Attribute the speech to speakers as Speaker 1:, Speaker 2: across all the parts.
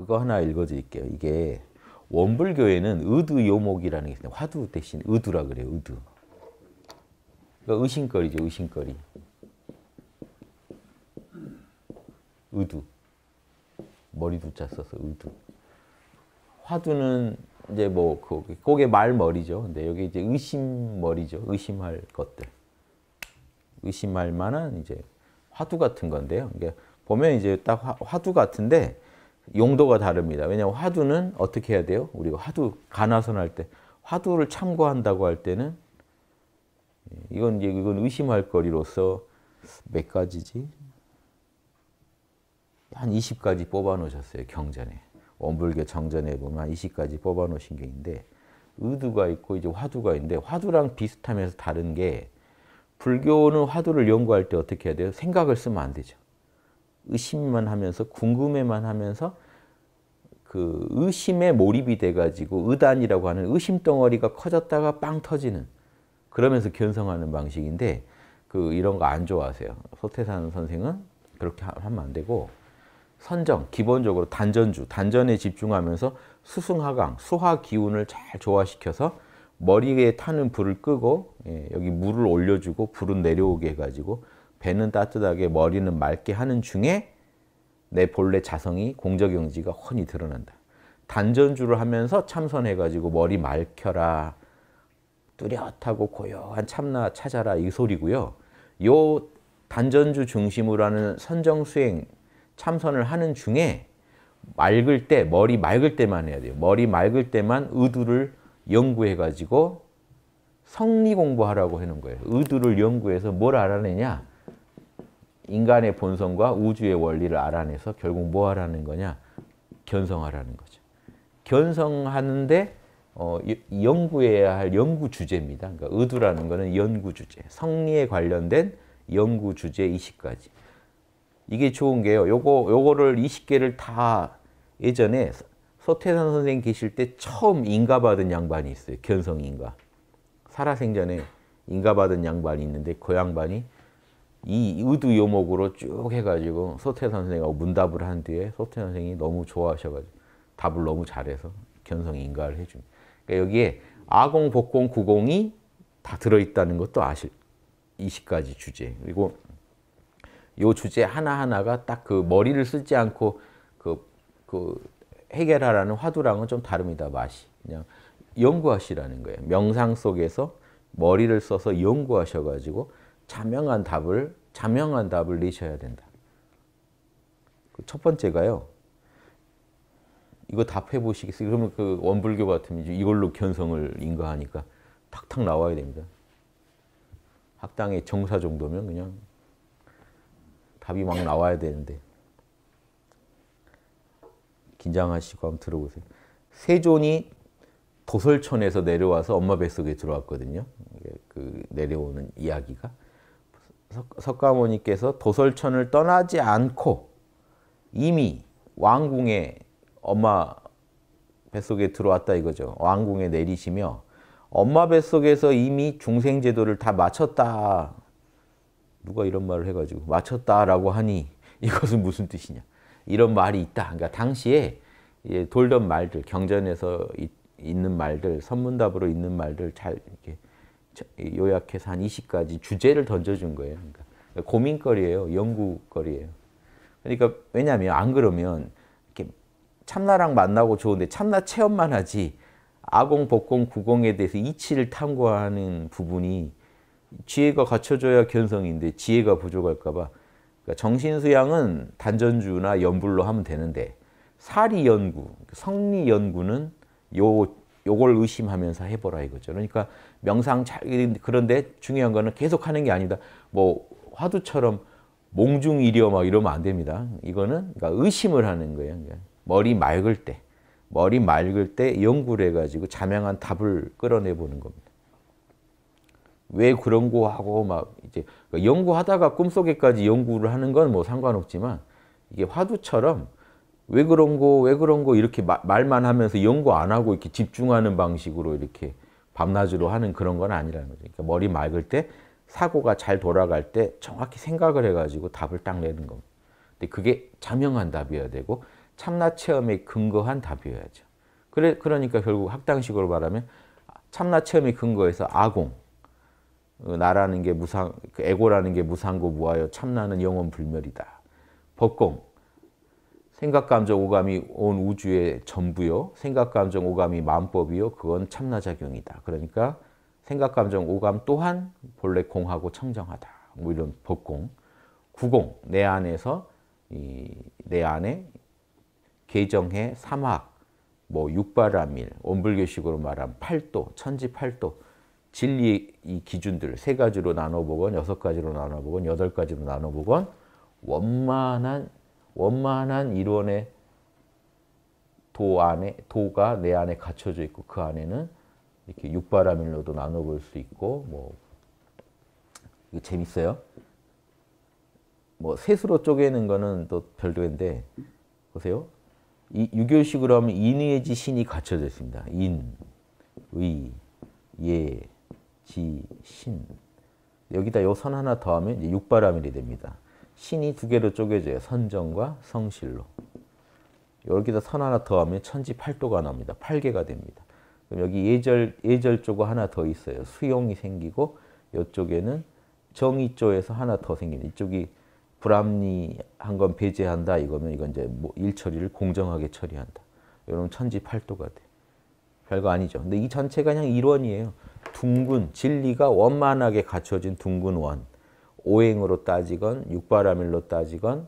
Speaker 1: 그거 하나 읽어드릴게요. 이게 원불교에는 의두요목이라는 게 화두 대신 의두라 그래요. 의두. 그러니까 의심거리죠. 의심거리. 의두. 머리 두자 써서 의두. 화두는 이제 뭐 그, 그게 말머리죠. 근데 여기 이제 의심머리죠. 의심할 것들. 의심할 만한 이제 화두 같은 건데요. 이게 보면 이제 딱 화, 화두 같은데 용도가 다릅니다. 왜냐하면 화두는 어떻게 해야 돼요? 우리가 화두 간화선 할때 화두를 참고한다고 할 때는 예, 이건 이건 의심할 거리로서 몇 가지지? 한 20가지 뽑아 놓으셨어요. 경전에. 원불교 정전에 보면 한 20가지 뽑아 놓으신 게 있는데 의두가 있고 이제 화두가 있는데 화두랑 비슷하면서 다른 게 불교는 화두를 연구할 때 어떻게 해야 돼요? 생각을 쓰면 안 되죠. 의심만 하면서 궁금해만 하면서 그 의심에 몰입이 돼가지고 의단이라고 하는 의심 덩어리가 커졌다가 빵 터지는 그러면서 견성하는 방식인데 그 이런 거 안 좋아하세요. 소태산 선생은 그렇게 하면 안 되고 선정, 기본적으로 단전주, 단전에 집중하면서 수승하강, 수화 기운을 잘 조화시켜서 머리에 타는 불을 끄고 예, 여기 물을 올려주고 불은 내려오게 해가지고 배는 따뜻하게 머리는 맑게 하는 중에 내 본래 자성이 공적영지가 훤히 드러난다. 단전주를 하면서 참선해가지고 머리 맑혀라. 뚜렷하고 고요한 참나 찾아라 이 소리고요. 요 단전주 중심으로 하는 선정수행 참선을 하는 중에 맑을 때 머리 맑을 때만 해야 돼요. 머리 맑을 때만 의두를 연구해가지고 성리 공부하라고 해놓은 거예요. 의두를 연구해서 뭘 알아내냐? 인간의 본성과 우주의 원리를 알아내서 결국 뭐 하라는 거냐? 견성하라는 거죠. 견성하는데 어, 연구해야 할 연구 주제입니다. 그러니까 의도라는 거는 연구 주제, 성리에 관련된 연구 주제 20가지. 이게 좋은 게요. 요거 요거를 20개를 다 예전에 서태산 선생 계실 때 처음 인가 받은 양반이 있어요. 견성 인가. 살아생전에 인가 받은 양반이 있는데 그 양반이 이 의두요목으로 쭉 해가지고 소태 선생하고 문답을 한 뒤에 소태 선생이 너무 좋아하셔가지고 답을 너무 잘해서 견성인가를 해줍니다. 그러니까 여기에 아공, 복공, 구공이 다 들어있다는 것도 아실 20가지 주제 그리고 요 주제 하나하나가 딱 그 머리를 쓰지 않고 그, 그 해결하라는 화두랑은 좀 다릅니다. 맛이. 그냥 연구하시라는 거예요. 명상 속에서 머리를 써서 연구하셔가지고 자명한 답을 자명한 답을 내셔야 된다. 그 첫 번째가요. 이거 답해 보시겠어요? 그러면 그 원불교 같으면 이걸로 견성을 인가하니까 탁탁 나와야 됩니다. 학당의 정사 정도면 그냥 답이 막 나와야 되는데 긴장하시고 한번 들어보세요. 세존이 도설천에서 내려와서 엄마 뱃속에 들어왔거든요. 그 내려오는 이야기가. 석가모니께서 도설천을 떠나지 않고 이미 왕궁에 엄마 뱃속에 들어왔다 이거죠. 왕궁에 내리시며 엄마 뱃속에서 이미 중생제도를 다 마쳤다. 누가 이런 말을 해가지고 마쳤다라고 하니 이것은 무슨 뜻이냐. 이런 말이 있다. 그러니까 당시에 돌던 말들, 경전에서 있는 말들, 선문답으로 있는 말들 잘 이렇게 요약해서 한 20가지 주제를 던져준 거예요. 그러니까 고민거리예요. 연구거리예요. 그러니까 왜냐하면 안 그러면 이렇게 참나랑 만나고 좋은데 참나 체험만 하지 아공, 복공, 구공에 대해서 이치를 탐구하는 부분이 지혜가 갖춰져야 견성인데 지혜가 부족할까 봐 그러니까 정신수양은 단전주나 연불로 하면 되는데 사리 연구, 성리 연구는 요 요걸 의심하면서 해보라 이거죠. 그러니까 명상 잘 그런데 중요한 거는 계속 하는 게 아니다. 뭐 화두처럼 몽중이려 막 이러면 안 됩니다. 이거는 그러니까 의심을 하는 거예요. 그러니까 머리 맑을 때, 머리 맑을 때 연구를 해가지고 자명한 답을 끌어내 보는 겁니다. 왜 그런 거 하고 막 이제 그러니까 연구하다가 꿈속에까지 연구를 하는 건 뭐 상관없지만 이게 화두처럼 왜 그런 거, 왜 그런 거 이렇게 마, 말만 하면서 연구 안 하고 이렇게 집중하는 방식으로 이렇게 밤낮으로 하는 그런 건 아니라는 거죠. 그러니까 머리 맑을 때 사고가 잘 돌아갈 때 정확히 생각을 해가지고 답을 딱 내는 겁니다. 근데 그게 자명한 답이어야 되고 참나 체험에 근거한 답이어야죠. 그래, 그러니까 결국 학당식으로 말하면 참나 체험이 근거해서 아공, 어, 나라는 게 무상, 애고라는 그 게 무상고 무하여 참나는 영원 불멸이다. 법공, 생각, 감정, 오감이 온 우주의 전부요. 생각, 감정, 오감이 마음법이요. 그건 참나작용이다. 그러니까 생각, 감정, 오감 또한 본래 공하고 청정하다. 뭐 이런 법공. 구공, 내 안에서 이, 내 안에 개정해 사막, 뭐 육바라밀, 원불교식으로 말하면 팔도, 천지팔도, 진리 이 기준들 세 가지로 나눠보건 여섯 가지로 나눠보건 여덟 가지로 나눠보건 원만한 원만한 일원의 도 안에 도가 내 안에 갖춰져 있고 그 안에는 이렇게 육바라밀로도 나눠볼 수 있고 뭐 이거 재밌어요. 뭐 셋으로 쪼개는 거는 또 별도인데 보세요. 이, 유교식으로 하면 인의 지 신이 갖춰져 있습니다. 인, 의, 예, 지, 신. 여기다 요선 하나 더하면 육바라밀이 됩니다. 신이 두 개로 쪼개져요. 선정과 성실로. 여기다 선 하나 더하면 천지팔도가 나옵니다. 8개가 됩니다. 그럼 여기 예절, 예절조가 하나 더 있어요. 수용이 생기고 이쪽에는 정의조에서 하나 더 생깁니다. 이쪽이 불합리한 건 배제한다. 이거면 이건 이제 뭐 일 처리를 공정하게 처리한다. 이러 천지팔도가 돼. 별거 아니죠. 근데 이 전체가 그냥 일원이에요. 둥근, 진리가 원만하게 갖춰진 둥근 원. 오행으로 따지건 육바라밀로 따지건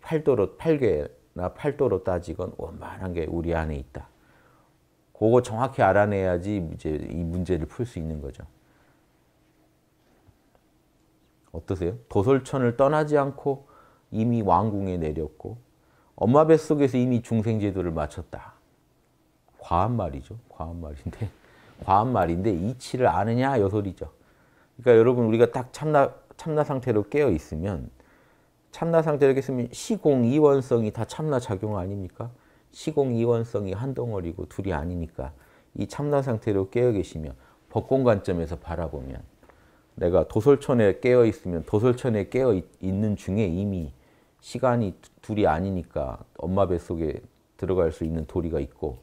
Speaker 1: 팔도로 팔개나 팔도로 따지건 원만한 게 우리 안에 있다. 그거 정확히 알아내야지 이제 이 문제를 풀 수 있는 거죠. 어떠세요? 도솔천을 떠나지 않고 이미 왕궁에 내렸고 엄마 뱃속에서 이미 중생제도를 마쳤다. 과한 말이죠. 과한 말인데 과한 말인데 이치를 아느냐 여설이죠. 그러니까 여러분 우리가 딱 참나 참나 상태로 깨어 있으면 참나 상태로 있으면 시공 이원성이 다 참나 작용 아닙니까? 시공 이원성이 한 덩어리고 둘이 아니니까 이 참나 상태로 깨어 계시면 법공 관점에서 바라보면 내가 도솔천에 깨어 있으면 도솔천에 깨어 있, 는 중에 이미 시간이 둘이 아니니까 엄마 뱃속에 들어갈 수 있는 도리가 있고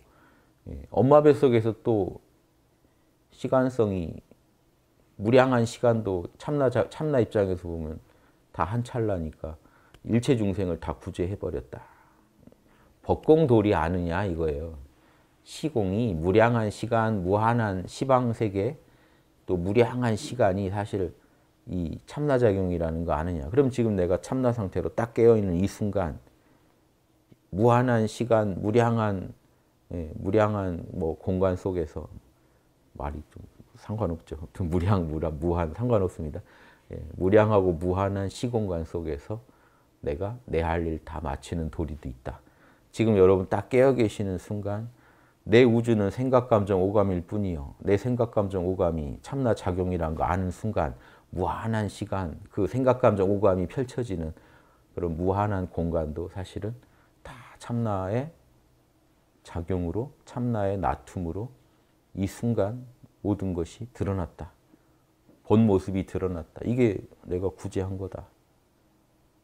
Speaker 1: 예, 엄마 뱃속에서 또 시간성이 무량한 시간도 참나, 참나 입장에서 보면 다 한 찰나니까 일체 중생을 다 구제해버렸다. 법공돌이 아느냐 이거예요. 시공이 무량한 시간, 무한한 시방세계 또 무량한 시간이 사실 이 참나작용이라는 거 아느냐. 그럼 지금 내가 참나 상태로 딱 깨어있는 이 순간 무한한 시간, 무량한 예, 무량한 뭐 공간 속에서 말이 좀 상관없죠. 무량, 무란, 무한 상관없습니다. 예, 무량하고 무한한 시공간 속에서 내가 내 할 일 다 마치는 도리도 있다. 지금 여러분 딱 깨어 계시는 순간 내 우주는 생각, 감정, 오감일 뿐이요. 내 생각, 감정, 오감이 참나 작용이란 거 아는 순간 무한한 시간, 그 생각, 감정, 오감이 펼쳐지는 그런 무한한 공간도 사실은 다 참나의 작용으로, 참나의 나툼으로 이 순간 모든 것이 드러났다. 본 모습이 드러났다. 이게 내가 구제한 거다.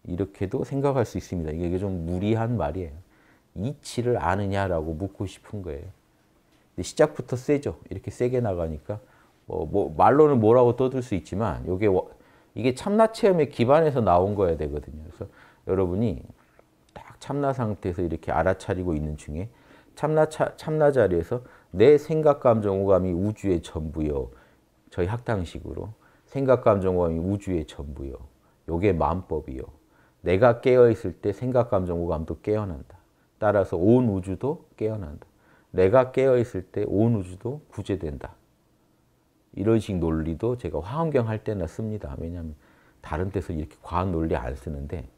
Speaker 1: 이렇게도 생각할 수 있습니다. 이게 좀 무리한 말이에요. 이치를 아느냐라고 묻고 싶은 거예요. 시작부터 세죠. 이렇게 세게 나가니까 뭐, 뭐 말로는 뭐라고 떠들 수 있지만 이게 이게 참나 체험의 기반에서 나온 거야 되거든요. 그래서 여러분이 딱 참나 상태에서 이렇게 알아차리고 있는 중에 참나 차, 참나 자리에서 내 생각, 감정, 오감이 우주의 전부요. 저희 학당식으로. 생각, 감정, 오감이 우주의 전부요. 요게 마음법이요. 내가 깨어있을 때 생각, 감정, 오감도 깨어난다. 따라서 온 우주도 깨어난다. 내가 깨어있을 때 온 우주도 구제된다. 이런 식 논리도 제가 화엄경 할 때나 씁니다. 왜냐하면 다른 데서 이렇게 과한 논리 안 쓰는데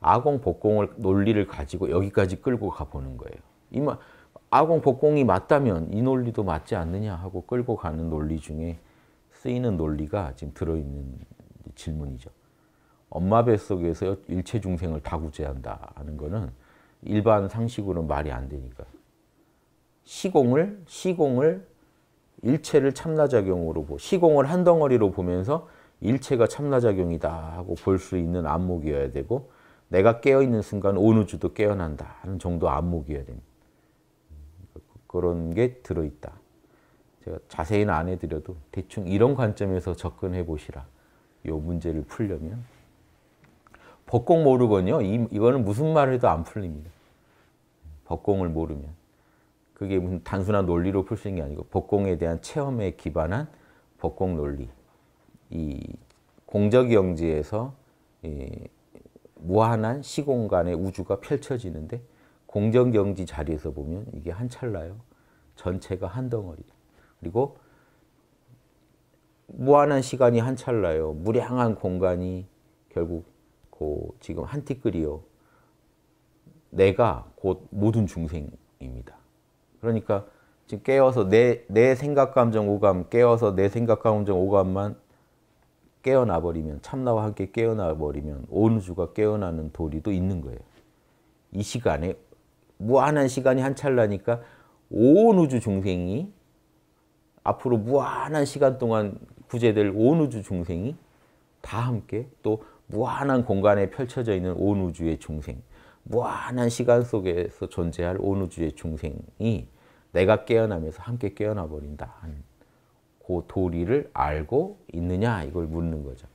Speaker 1: 아공, 복공을 논리를 가지고 여기까지 끌고 가보는 거예요. 이말 아공, 복공이 맞다면 이 논리도 맞지 않느냐 하고 끌고 가는 논리 중에 쓰이는 논리가 지금 들어있는 질문이죠. 엄마 뱃속에서 일체 중생을 다 구제한다 하는 거는 일반 상식으로는 말이 안 되니까. 시공을, 시공을 일체를 참나작용으로, 보, 시공을 한 덩어리로 보면서 일체가 참나작용이다 하고 볼 수 있는 안목이어야 되고 내가 깨어있는 순간 온 우주도 깨어난다 하는 정도 안목이어야 됩니다. 그런 게 들어있다. 제가 자세히는 안 해드려도 대충 이런 관점에서 접근해 보시라. 이 문제를 풀려면. 법공 모르건요. 이, 이거는 무슨 말 해도 안 풀립니다. 법공을 모르면. 그게 무슨 단순한 논리로 풀 수 있는 게 아니고 법공에 대한 체험에 기반한 법공 논리. 이 공적 영지에서 예, 무한한 시공간의 우주가 펼쳐지는데 공정경지 자리에서 보면 이게 한 찰나요. 전체가 한 덩어리. 그리고 무한한 시간이 한 찰나요. 무량한 공간이 결국 그 지금 한티끌이요. 내가 곧 모든 중생입니다. 그러니까 지금 깨어서 내, 내 생각, 감정, 오감, 깨어서 내 생각, 감정, 오감만 깨어나버리면, 참나와 함께 깨어나버리면 온 우주가 깨어나는 도리도 있는 거예요. 이 시간에 무한한 시간이 한 찰나니까 온 우주 중생이 앞으로 무한한 시간 동안 구제될 온 우주 중생이 다 함께 또 무한한 공간에 펼쳐져 있는 온 우주의 중생 무한한 시간 속에서 존재할 온 우주의 중생이 내가 깨어나면서 함께 깨어나 버린다 하는 그 도리를 알고 있느냐 이걸 묻는 거죠.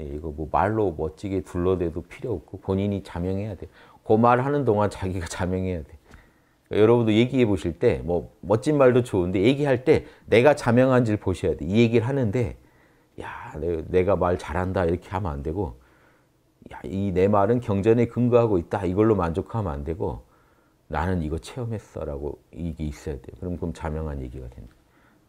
Speaker 1: 예, 이거 뭐 말로 멋지게 둘러대도 필요 없고 본인이 자명해야 돼그 말하는 동안 자기가 자명해야 돼. 그러니까 여러분도 얘기해 보실 때 뭐 멋진 말도 좋은데 얘기할 때 내가 자명한지를 보셔야 돼. 이 얘기를 하는데 야 내가 말 잘한다 이렇게 하면 안 되고 이내 말은 경전에 근거하고 있다 이걸로 만족하면 안 되고 나는 이거 체험했어라고 이게 있어야 돼 그럼 그럼 자명한 얘기가 된다.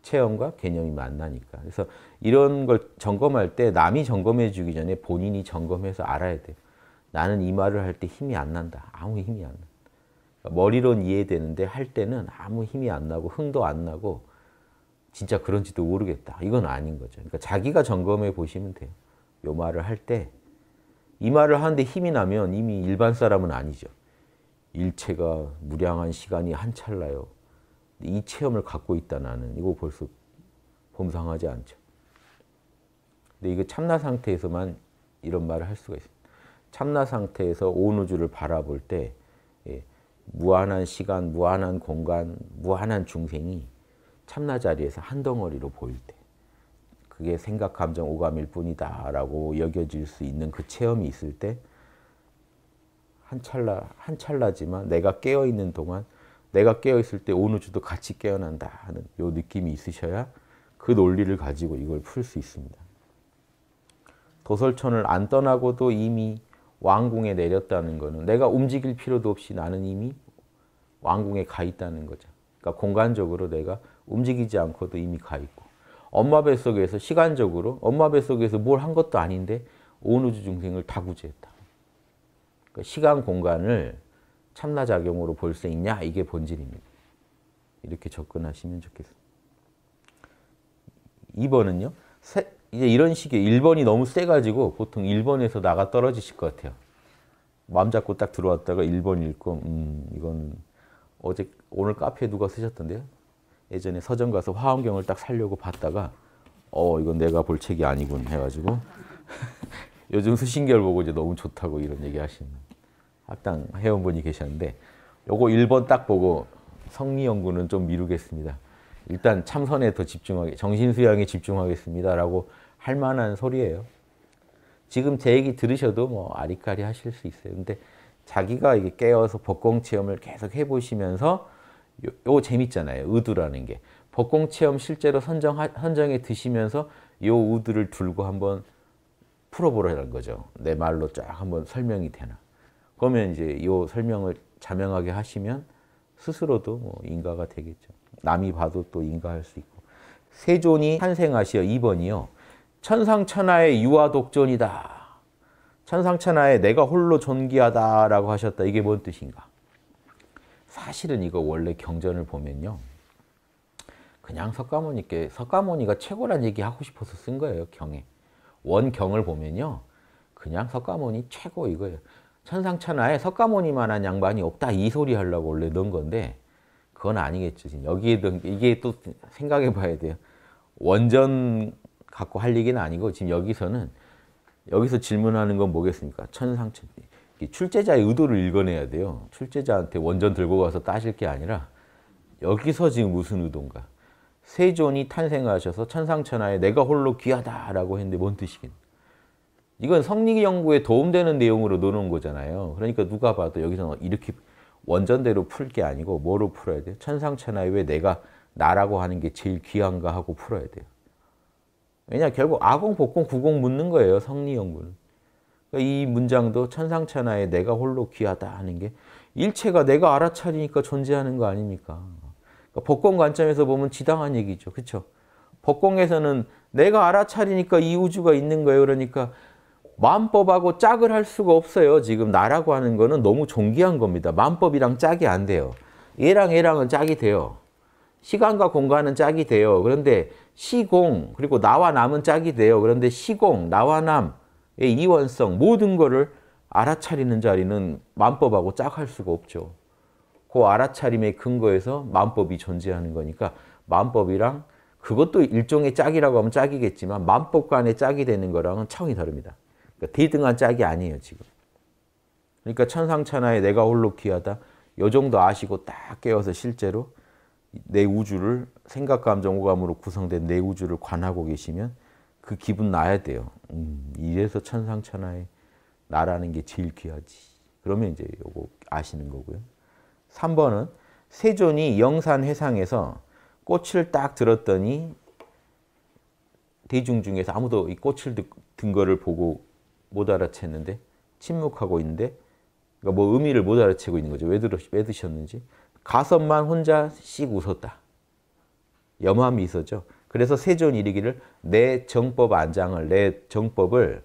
Speaker 1: 체험과 개념이 만나니까. 그래서 이런 걸 점검할 때 남이 점검해 주기 전에 본인이 점검해서 알아야 돼. 나는 이 말을 할 때 힘이 안 난다. 아무 힘이 안 난다. 그러니까 머리론 이해되는데 할 때는 아무 힘이 안 나고 흥도 안 나고 진짜 그런지도 모르겠다. 이건 아닌 거죠. 그러니까 자기가 점검해 보시면 돼요. 요 말을 할 때 이 말을 하는데 힘이 나면 이미 일반 사람은 아니죠. 일체가 무량한 시간이 한 찰나요. 이 체험을 갖고 있다 나는 이거 벌써 범상하지 않죠. 근데 이거 참나 상태에서만 이런 말을 할 수가 있어요. 참나 상태에서 온 우주를 바라볼 때 예, 무한한 시간, 무한한 공간, 무한한 중생이 참나 자리에서 한 덩어리로 보일 때 그게 생각, 감정, 오감일 뿐이다 라고 여겨질 수 있는 그 체험이 있을 때 한 찰나, 한 찰나지만 내가 깨어있는 동안 내가 깨어있을 때 온 우주도 같이 깨어난다 하는 요 느낌이 있으셔야 그 논리를 가지고 이걸 풀 수 있습니다. 도설천을 안 떠나고도 이미 왕궁에 내렸다는 것은 내가 움직일 필요도 없이 나는 이미 왕궁에 가 있다는 거죠. 그러니까 공간적으로 내가 움직이지 않고도 이미 가 있고 엄마 뱃속에서 시간적으로 엄마 뱃속에서 뭘 한 것도 아닌데 온 우주 중생을 다 구제했다. 그러니까 시간 공간을 참나작용으로 볼 수 있냐? 이게 본질입니다. 이렇게 접근하시면 좋겠습니다. 2번은요. 이제 이런 식의 1번이 너무 세가지고 보통 1번에서 나가 떨어지실 것 같아요. 마음 잡고 딱 들어왔다가 1번 읽고 음 이건 어제 오늘 카페에 누가 쓰셨던데요? 예전에 서점 가서 화엄경을 딱 살려고 봤다가 어 이건 내가 볼 책이 아니군 해가지고 요즘 수신결 보고 이제 너무 좋다고 이런 얘기 하시는 학당 회원분이 계셨는데 요거 1번 딱 보고 성리 연구는 좀 미루겠습니다. 일단 참선에 더 집중하게 정신 수양에 집중하겠습니다라고 할 만한 소리예요. 지금 제 얘기 들으셔도 뭐 아리까리 하실 수 있어요. 근데 자기가 이게 깨어서 법공 체험을 계속 해보시면서 요, 요 재밌잖아요. 의두라는 게. 법공 체험 실제로 선정 선정에 드시면서 요 의두를 들고 한번 풀어보라는 거죠. 내 말로 쫙 한번 설명이 되나. 그러면 이제 요 설명을 자명하게 하시면 스스로도 뭐 인가가 되겠죠. 남이 봐도 또 인가할 수 있고. 세존이 탄생하시어 2번이요. 천상천하의 유아독존이다. 천상천하에 내가 홀로 존귀하다라고 하셨다. 이게 뭔 뜻인가? 사실은 이거 원래 경전을 보면요. 그냥 석가모니께 석가모니가 최고란 얘기 하고 싶어서 쓴 거예요. 경에. 원경을 보면요. 그냥 석가모니 최고 이거예요. 천상천하에 석가모니만한 양반이 없다 이 소리 하려고 원래 넣은 건데 그건 아니겠죠. 여기에 이게 또 생각해 봐야 돼요. 원전 갖고 할 얘기는 아니고 지금 여기서는 여기서 질문하는 건 뭐겠습니까? 천상천 출제자의 의도를 읽어내야 돼요. 출제자한테 원전 들고 가서 따실 게 아니라 여기서 지금 무슨 의도인가? 세존이 탄생하셔서 천상천하에 내가 홀로 귀하다라고 했는데 뭔 뜻이긴? 이건 성리 연구에 도움되는 내용으로 노는 거잖아요. 그러니까 누가 봐도 여기서 이렇게 원전대로 풀 게 아니고 뭐로 풀어야 돼요? 천상천하에 왜 내가 나라고 하는 게 제일 귀한가 하고 풀어야 돼요. 왜냐 결국 아공, 복공, 구공 묻는 거예요. 성리연구는. 그러니까 이 문장도 천상천하에 내가 홀로 귀하다 하는 게 일체가 내가 알아차리니까 존재하는 거 아닙니까? 그러니까 복공 관점에서 보면 지당한 얘기죠. 그렇죠? 복공에서는 내가 알아차리니까 이 우주가 있는 거예요. 그러니까 만법하고 짝을 할 수가 없어요. 지금 나라고 하는 거는 너무 존귀한 겁니다. 만법이랑 짝이 안 돼요. 얘랑 얘랑은 짝이 돼요. 시간과 공간은 짝이 돼요. 그런데 시공 그리고 나와 남은 짝이 돼요. 그런데 시공, 나와 남의 이원성 모든 것을 알아차리는 자리는 만법하고 짝할 수가 없죠. 그 알아차림의 근거에서 만법이 존재하는 거니까 만법이랑 그것도 일종의 짝이라고 하면 짝이겠지만 만법 간의 짝이 되는 거랑은 차원이 다릅니다. 그러니까 대등한 짝이 아니에요, 지금. 그러니까 천상천하에 내가 홀로 귀하다. 요 정도 아시고 딱 깨워서 실제로 내 우주를 생각, 감정, 오감으로 구성된 내 우주를 관하고 계시면 그 기분 나야 돼요. 음, 이래서 천상천하에 나라는 게 제일 귀하지. 그러면 이제 요거 아시는 거고요. 3번은 세존이 영산 회상에서 꽃을 딱 들었더니 대중 중에서 아무도 이 꽃을 든 거를 보고 못 알아챘는데 침묵하고 있는데 그러니까 뭐 의미를 못 알아채고 있는 거죠. 왜, 들으, 왜 드셨는지. 가섭만 혼자 씩 웃었다. 염함이 있었죠. 그래서 세존 이르기를 내 정법 안장을 내 정법을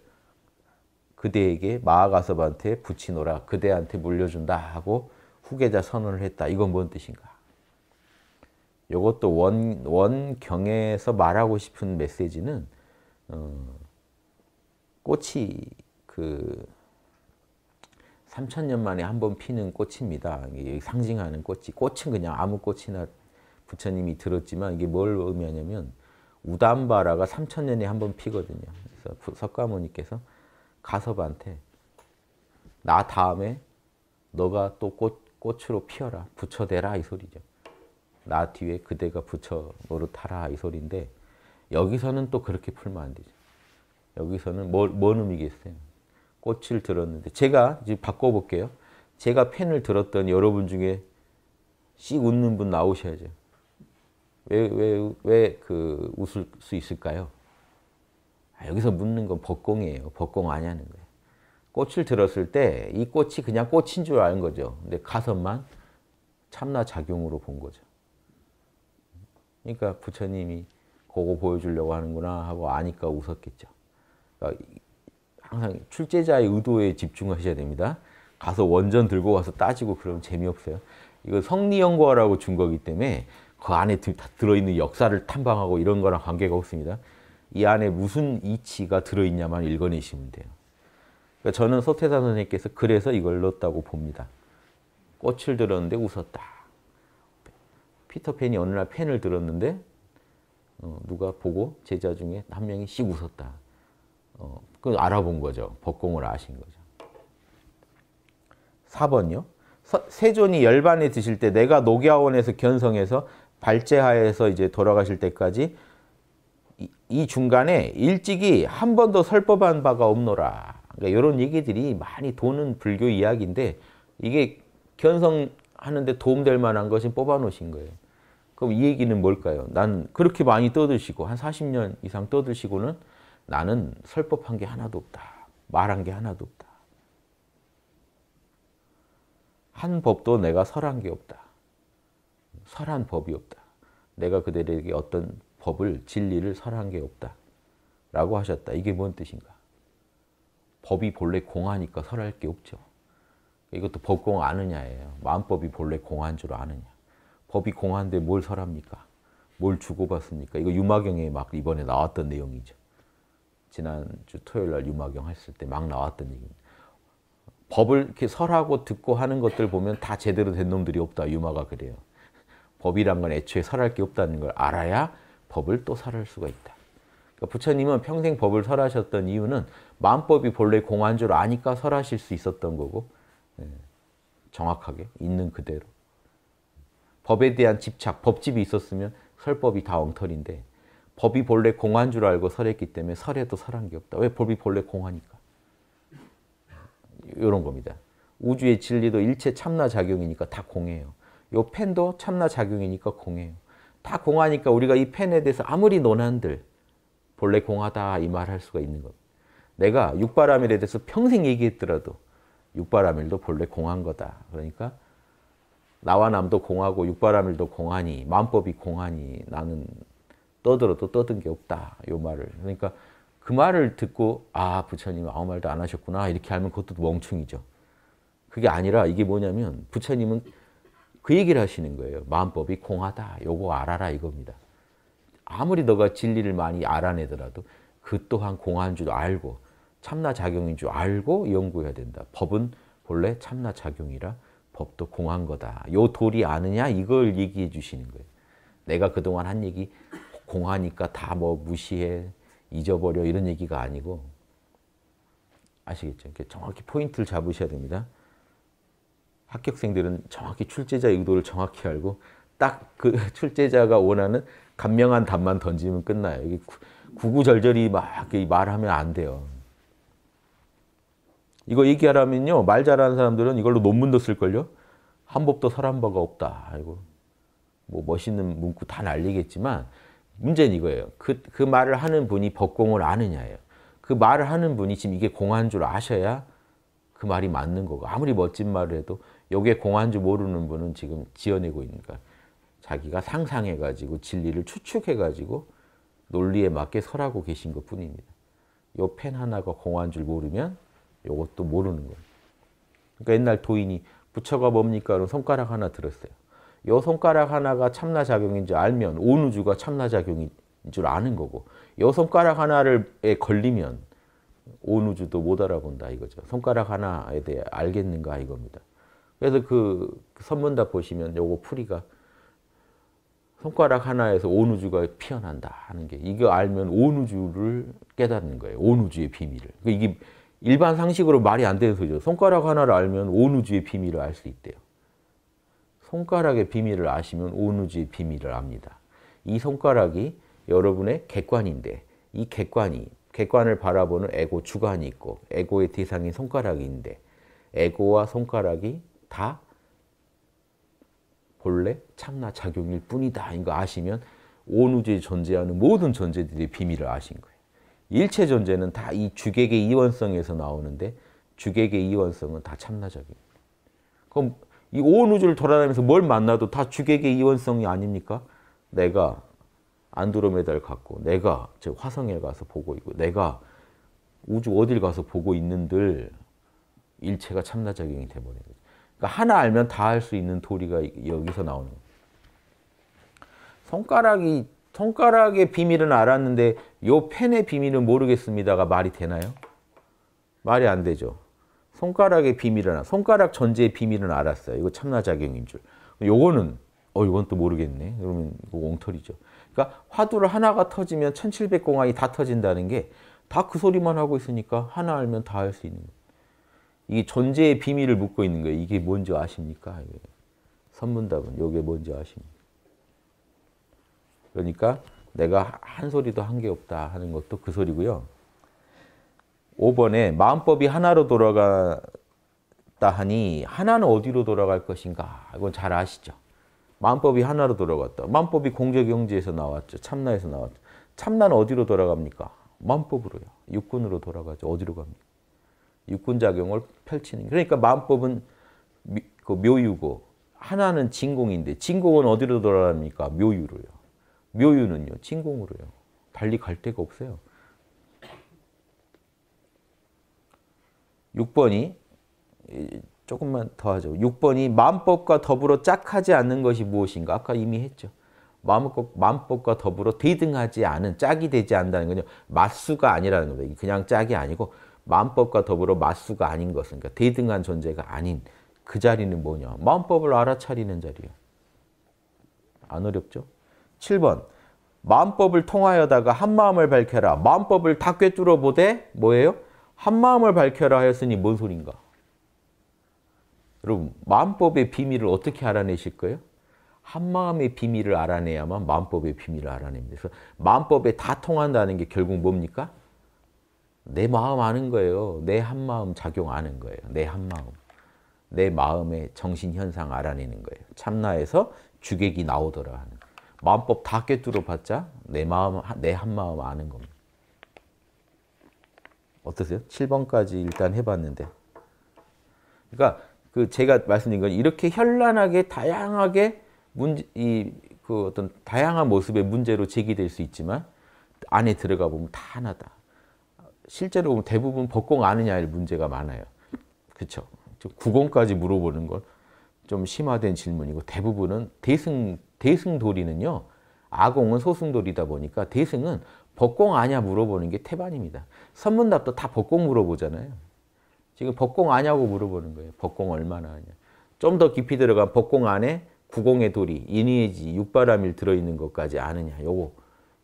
Speaker 1: 그대에게 마아가섭한테 붙이노라 그대한테 물려준다 하고 후계자 선언을 했다. 이건 뭔 뜻인가? 이것도 원, 원경에서 말하고 싶은 메시지는 어, 꽃이 그 3천년 만에 한 번 피는 꽃입니다. 이게 상징하는 꽃이 꽃은 그냥 아무 꽃이나 부처님이 들었지만 이게 뭘 의미하냐면 우담바라가 3천년에 한번 피거든요. 그래서 석가모니께서 가섭한테 나 다음에 너가 또 꽃, 꽃으로 피어라 부처되라 이 소리죠. 나 뒤에 그대가 부처 노릇하라 이 소리인데 여기서는 또 그렇게 풀면 안 되죠. 여기서는 뭘, 뭔 의미겠어요? 꽃을 들었는데 제가 지금 바꿔볼게요. 제가 펜을 들었던 여러분 중에 씩 웃는 분 나오셔야죠. 왜 왜 왜 그 웃을 수 있을까요? 아, 여기서 묻는 건 법공이에요. 법공 아니하는 거예요. 꽃을 들었을 때 이 꽃이 그냥 꽃인 줄 아는 거죠. 근데 가서만 참나 작용으로 본 거죠. 그러니까 부처님이 그거 보여주려고 하는구나 하고 아니까 웃었겠죠. 그러니까 항상 출제자의 의도에 집중하셔야 됩니다. 가서 원전 들고 와서 따지고 그러면 재미없어요. 이거 성리연구화라고 준 거기 때문에 그 안에 들어있는 역사를 탐방하고 이런 거랑 관계가 없습니다. 이 안에 무슨 이치가 들어있냐만 읽어내시면 돼요. 그러니까 저는 서태사 선생님께서 그래서 이걸 넣었다고 봅니다. 꽃을 들었는데 웃었다. 피터팬이 어느 날 펜을 들었는데 어, 누가 보고 제자 중에 한 명이 씩 웃었다. 어, 그 알아본 거죠. 법공을 아신 거죠. 4번요. 세존이 열반에 드실 때 내가 녹야원에서 견성해서 발제하에서 이제 돌아가실 때까지 이, 이 중간에 일찍이 한 번도 설법한 바가 없노라. 그러니까 이런 얘기들이 많이 도는 불교 이야기인데 이게 견성하는데 도움될 만한 것이 뽑아놓으신 거예요. 그럼 이 얘기는 뭘까요? 난 그렇게 많이 떠드시고 한 40년 이상 떠드시고는 나는 설법한 게 하나도 없다. 말한 게 하나도 없다. 한 법도 내가 설한 게 없다. 설한 법이 없다. 내가 그들에게 어떤 법을, 진리를 설한 게 없다. 라고 하셨다. 이게 뭔 뜻인가? 법이 본래 공하니까 설할 게 없죠. 이것도 법공 아느냐예요. 마음법이 본래 공한 줄 아느냐. 법이 공한데 뭘 설합니까? 뭘 주고받습니까? 이거 유마경에 막 이번에 나왔던 내용이죠. 지난주 토요일 날 유마경 했을 때 막 나왔던 얘기. 법을 이렇게 설하고 듣고 하는 것들 보면 다 제대로 된 놈들이 없다. 유마가 그래요. 법이란 건 애초에 설할 게 없다는 걸 알아야 법을 또 설할 수가 있다. 그러니까 부처님은 평생 법을 설하셨던 이유는 마음법이 본래 공한 줄 아니까 설하실 수 있었던 거고 예, 정확하게 있는 그대로 법에 대한 집착, 법집이 있었으면 설법이 다 엉터리인데 법이 본래 공한 줄 알고 설했기 때문에 설에도 설한 게 없다. 왜 법이 본래 공하니까? 이런 겁니다. 우주의 진리도 일체 참나 작용이니까 다 공해요. 요 펜도 참나 작용이니까 공해요. 다 공하니까 우리가 이 펜에 대해서 아무리 논한들 본래 공하다 이 말 할 수가 있는 겁니다. 내가 육바라밀에 대해서 평생 얘기했더라도 육바라밀도 본래 공한 거다. 그러니까 나와 남도 공하고 육바라밀도 공하니 만법이 공하니 나는 떠들어도 떠든 게 없다. 요 말을. 그러니까 그 말을 듣고 아 부처님 아무 말도 안 하셨구나 이렇게 알면 그것도 멍충이죠. 그게 아니라 이게 뭐냐면 부처님은 그 얘기를 하시는 거예요. 마음법이 공하다. 요거 알아라 이겁니다. 아무리 너가 진리를 많이 알아내더라도 그 또한 공한 줄 알고 참나 작용인 줄 알고 연구해야 된다. 법은 본래 참나 작용이라 법도 공한 거다. 요 도리 아느냐? 이걸 얘기해 주시는 거예요. 내가 그동안 한 얘기 공하니까 다 뭐 무시해, 잊어버려 이런 얘기가 아니고 아시겠죠? 이렇게 정확히 포인트를 잡으셔야 됩니다. 합격생들은 정확히 출제자 의도를 정확히 알고 딱 그 출제자가 원하는 간명한 답만 던지면 끝나요. 이게 구구절절히 막 말하면 안 돼요. 이거 얘기하라면요. 말 잘하는 사람들은 이걸로 논문도 쓸걸요. 한복도 설한 바가 없다. 이거 뭐 멋있는 문구 다 날리겠지만 문제는 이거예요. 그, 그 말을 하는 분이 법공을 아느냐예요. 그 말을 하는 분이 지금 이게 공한 줄 아셔야 그 말이 맞는 거고 아무리 멋진 말을 해도 여기 공한 줄 모르는 분은 지금 지어내고 있는 거야. 자기가 상상해가지고 진리를 추측해가지고 논리에 맞게 설하고 계신 것 뿐입니다. 요 펜 하나가 공한 줄 모르면 요것도 모르는 거예요. 그러니까 옛날 도인이 부처가 뭡니까? 손가락 하나 들었어요. 요 손가락 하나가 참나작용인 줄 알면 온 우주가 참나작용인 줄 아는 거고 요 손가락 하나를에 걸리면 온 우주도 못 알아본다 이거죠. 손가락 하나에 대해 알겠는가 이겁니다. 그래서 그 선문답 보시면 요거 풀이가 손가락 하나에서 온 우주가 피어난다 하는 게 이거 알면 온 우주를 깨닫는 거예요. 온 우주의 비밀을. 그러니까 이게 일반 상식으로 말이 안 되는 소리죠. 손가락 하나를 알면 온 우주의 비밀을 알 수 있대요. 손가락의 비밀을 아시면 오누지 비밀을 압니다. 이 손가락이 여러분의 객관인데 이 객관이 객관을 바라보는 에고 주관이 있고 에고의 대상이 손가락인데 에고와 손가락이 다 본래 참나 작용일 뿐이다. 이거 아시면 온우주에 존재하는 모든 존재들의 비밀을 아신 거예요. 일체 존재는 다 이 주객의 이원성에서 나오는데 주객의 이원성은 다 참나적입니다. 그럼 이온 우주를 돌아다니면서 뭘 만나도 다 주객의 이원성이 아닙니까? 내가 안드로메다 갖고 내가 제 화성에 가서 보고 있고 내가 우주 어딜 가서 보고 있는들 일체가 참나 작용이 돼버리 거죠. 그러니까 하나 알면 다 할 수 있는 도리가 여기서 나오는 거예요. 손가락이 손가락의 비밀은 알았는데 요 펜의 비밀은 모르겠습니다가 말이 되나요? 말이 안 되죠. 손가락의 비밀을 손가락 전제의 비밀은 알았어요. 이거 참나작용인 줄. 요거는 어 이건 또 모르겠네. 그러면 이거 엉터리죠. 그러니까 화두를 하나가 터지면 1700공안이 다 터진다는 게 다 그 소리만 하고 있으니까 하나 알면 다 할 수 있는 거예요. 이게 존재의 비밀을 묻고 있는 거예요. 이게 뭔지 아십니까? 선문답은 이게 뭔지 아십니까? 그러니까 내가 한 소리도 한 게 없다 하는 것도 그 소리고요. 5번에 마음법이 하나로 돌아갔다 하니 하나는 어디로 돌아갈 것인가? 이건 잘 아시죠? 마음법이 하나로 돌아갔다. 마음법이 공적영지에서 나왔죠. 참나에서 나왔죠. 참나는 어디로 돌아갑니까? 마음법으로요. 육군으로 돌아가죠. 어디로 갑니까? 육군작용을 펼치는. 그러니까 마음법은 미, 그 묘유고 하나는 진공인데 진공은 어디로 돌아갑니까? 묘유로요. 묘유는요. 진공으로요. 달리 갈 데가 없어요. 6번이 조금만 더 하죠. 6번이 마음법과 더불어 짝하지 않는 것이 무엇인가? 아까 이미 했죠. 마음법, 마음법과 더불어 대등하지 않은 짝이 되지 않는다는 건요. 맞수가 아니라는 겁니다. 그냥 짝이 아니고 마음법과 더불어 맞수가 아닌 것은 그러니까 대등한 존재가 아닌 그 자리는 뭐냐? 마음법을 알아차리는 자리요. 안 어렵죠? 7번 마음법을 통하여다가 한마음을 밝혀라. 마음법을 다 꿰뚫어 보되 뭐예요? 한 마음을 밝혀라 하였으니 뭔 소린가? 여러분 마음법의 비밀을 어떻게 알아내실 거예요? 한 마음의 비밀을 알아내야만 마음법의 비밀을 알아냅니다. 그래서 마음법에 다 통한다는 게 결국 뭡니까? 내 마음 아는 거예요. 내 한 마음 작용 아는 거예요. 내 한 마음. 내 마음의 정신 현상 알아내는 거예요. 참나에서 주객이 나오더라 하는. 마음법 다 꿰뚫어 봤자 내 마음 내 한 마음 아는 겁니다. 어떠세요? 7번까지 일단 해봤는데. 그러니까 그 제가 말씀드린 건 이렇게 현란하게 다양하게 문제 이그 어떤 다양한 모습의 문제로 제기될 수 있지만 안에 들어가 보면 다 하나다. 실제로 보면 대부분 법공 아느냐의 문제가 많아요. 그렇죠? 구공까지 물어보는 건 좀 심화된 질문이고 대부분은 대승 대승돌이는요. 아공은 소승돌이다 보니까 대승은 복공 아냐 물어보는 게 태반입니다. 선문답도 다 법공 물어보잖아요. 지금 법공 아냐고 물어보는 거예요. 법공 얼마나 하냐. 좀 더 깊이 들어간 법공 안에 구공의 도리, 인의지, 육바람일 들어있는 것까지 아느냐. 요거,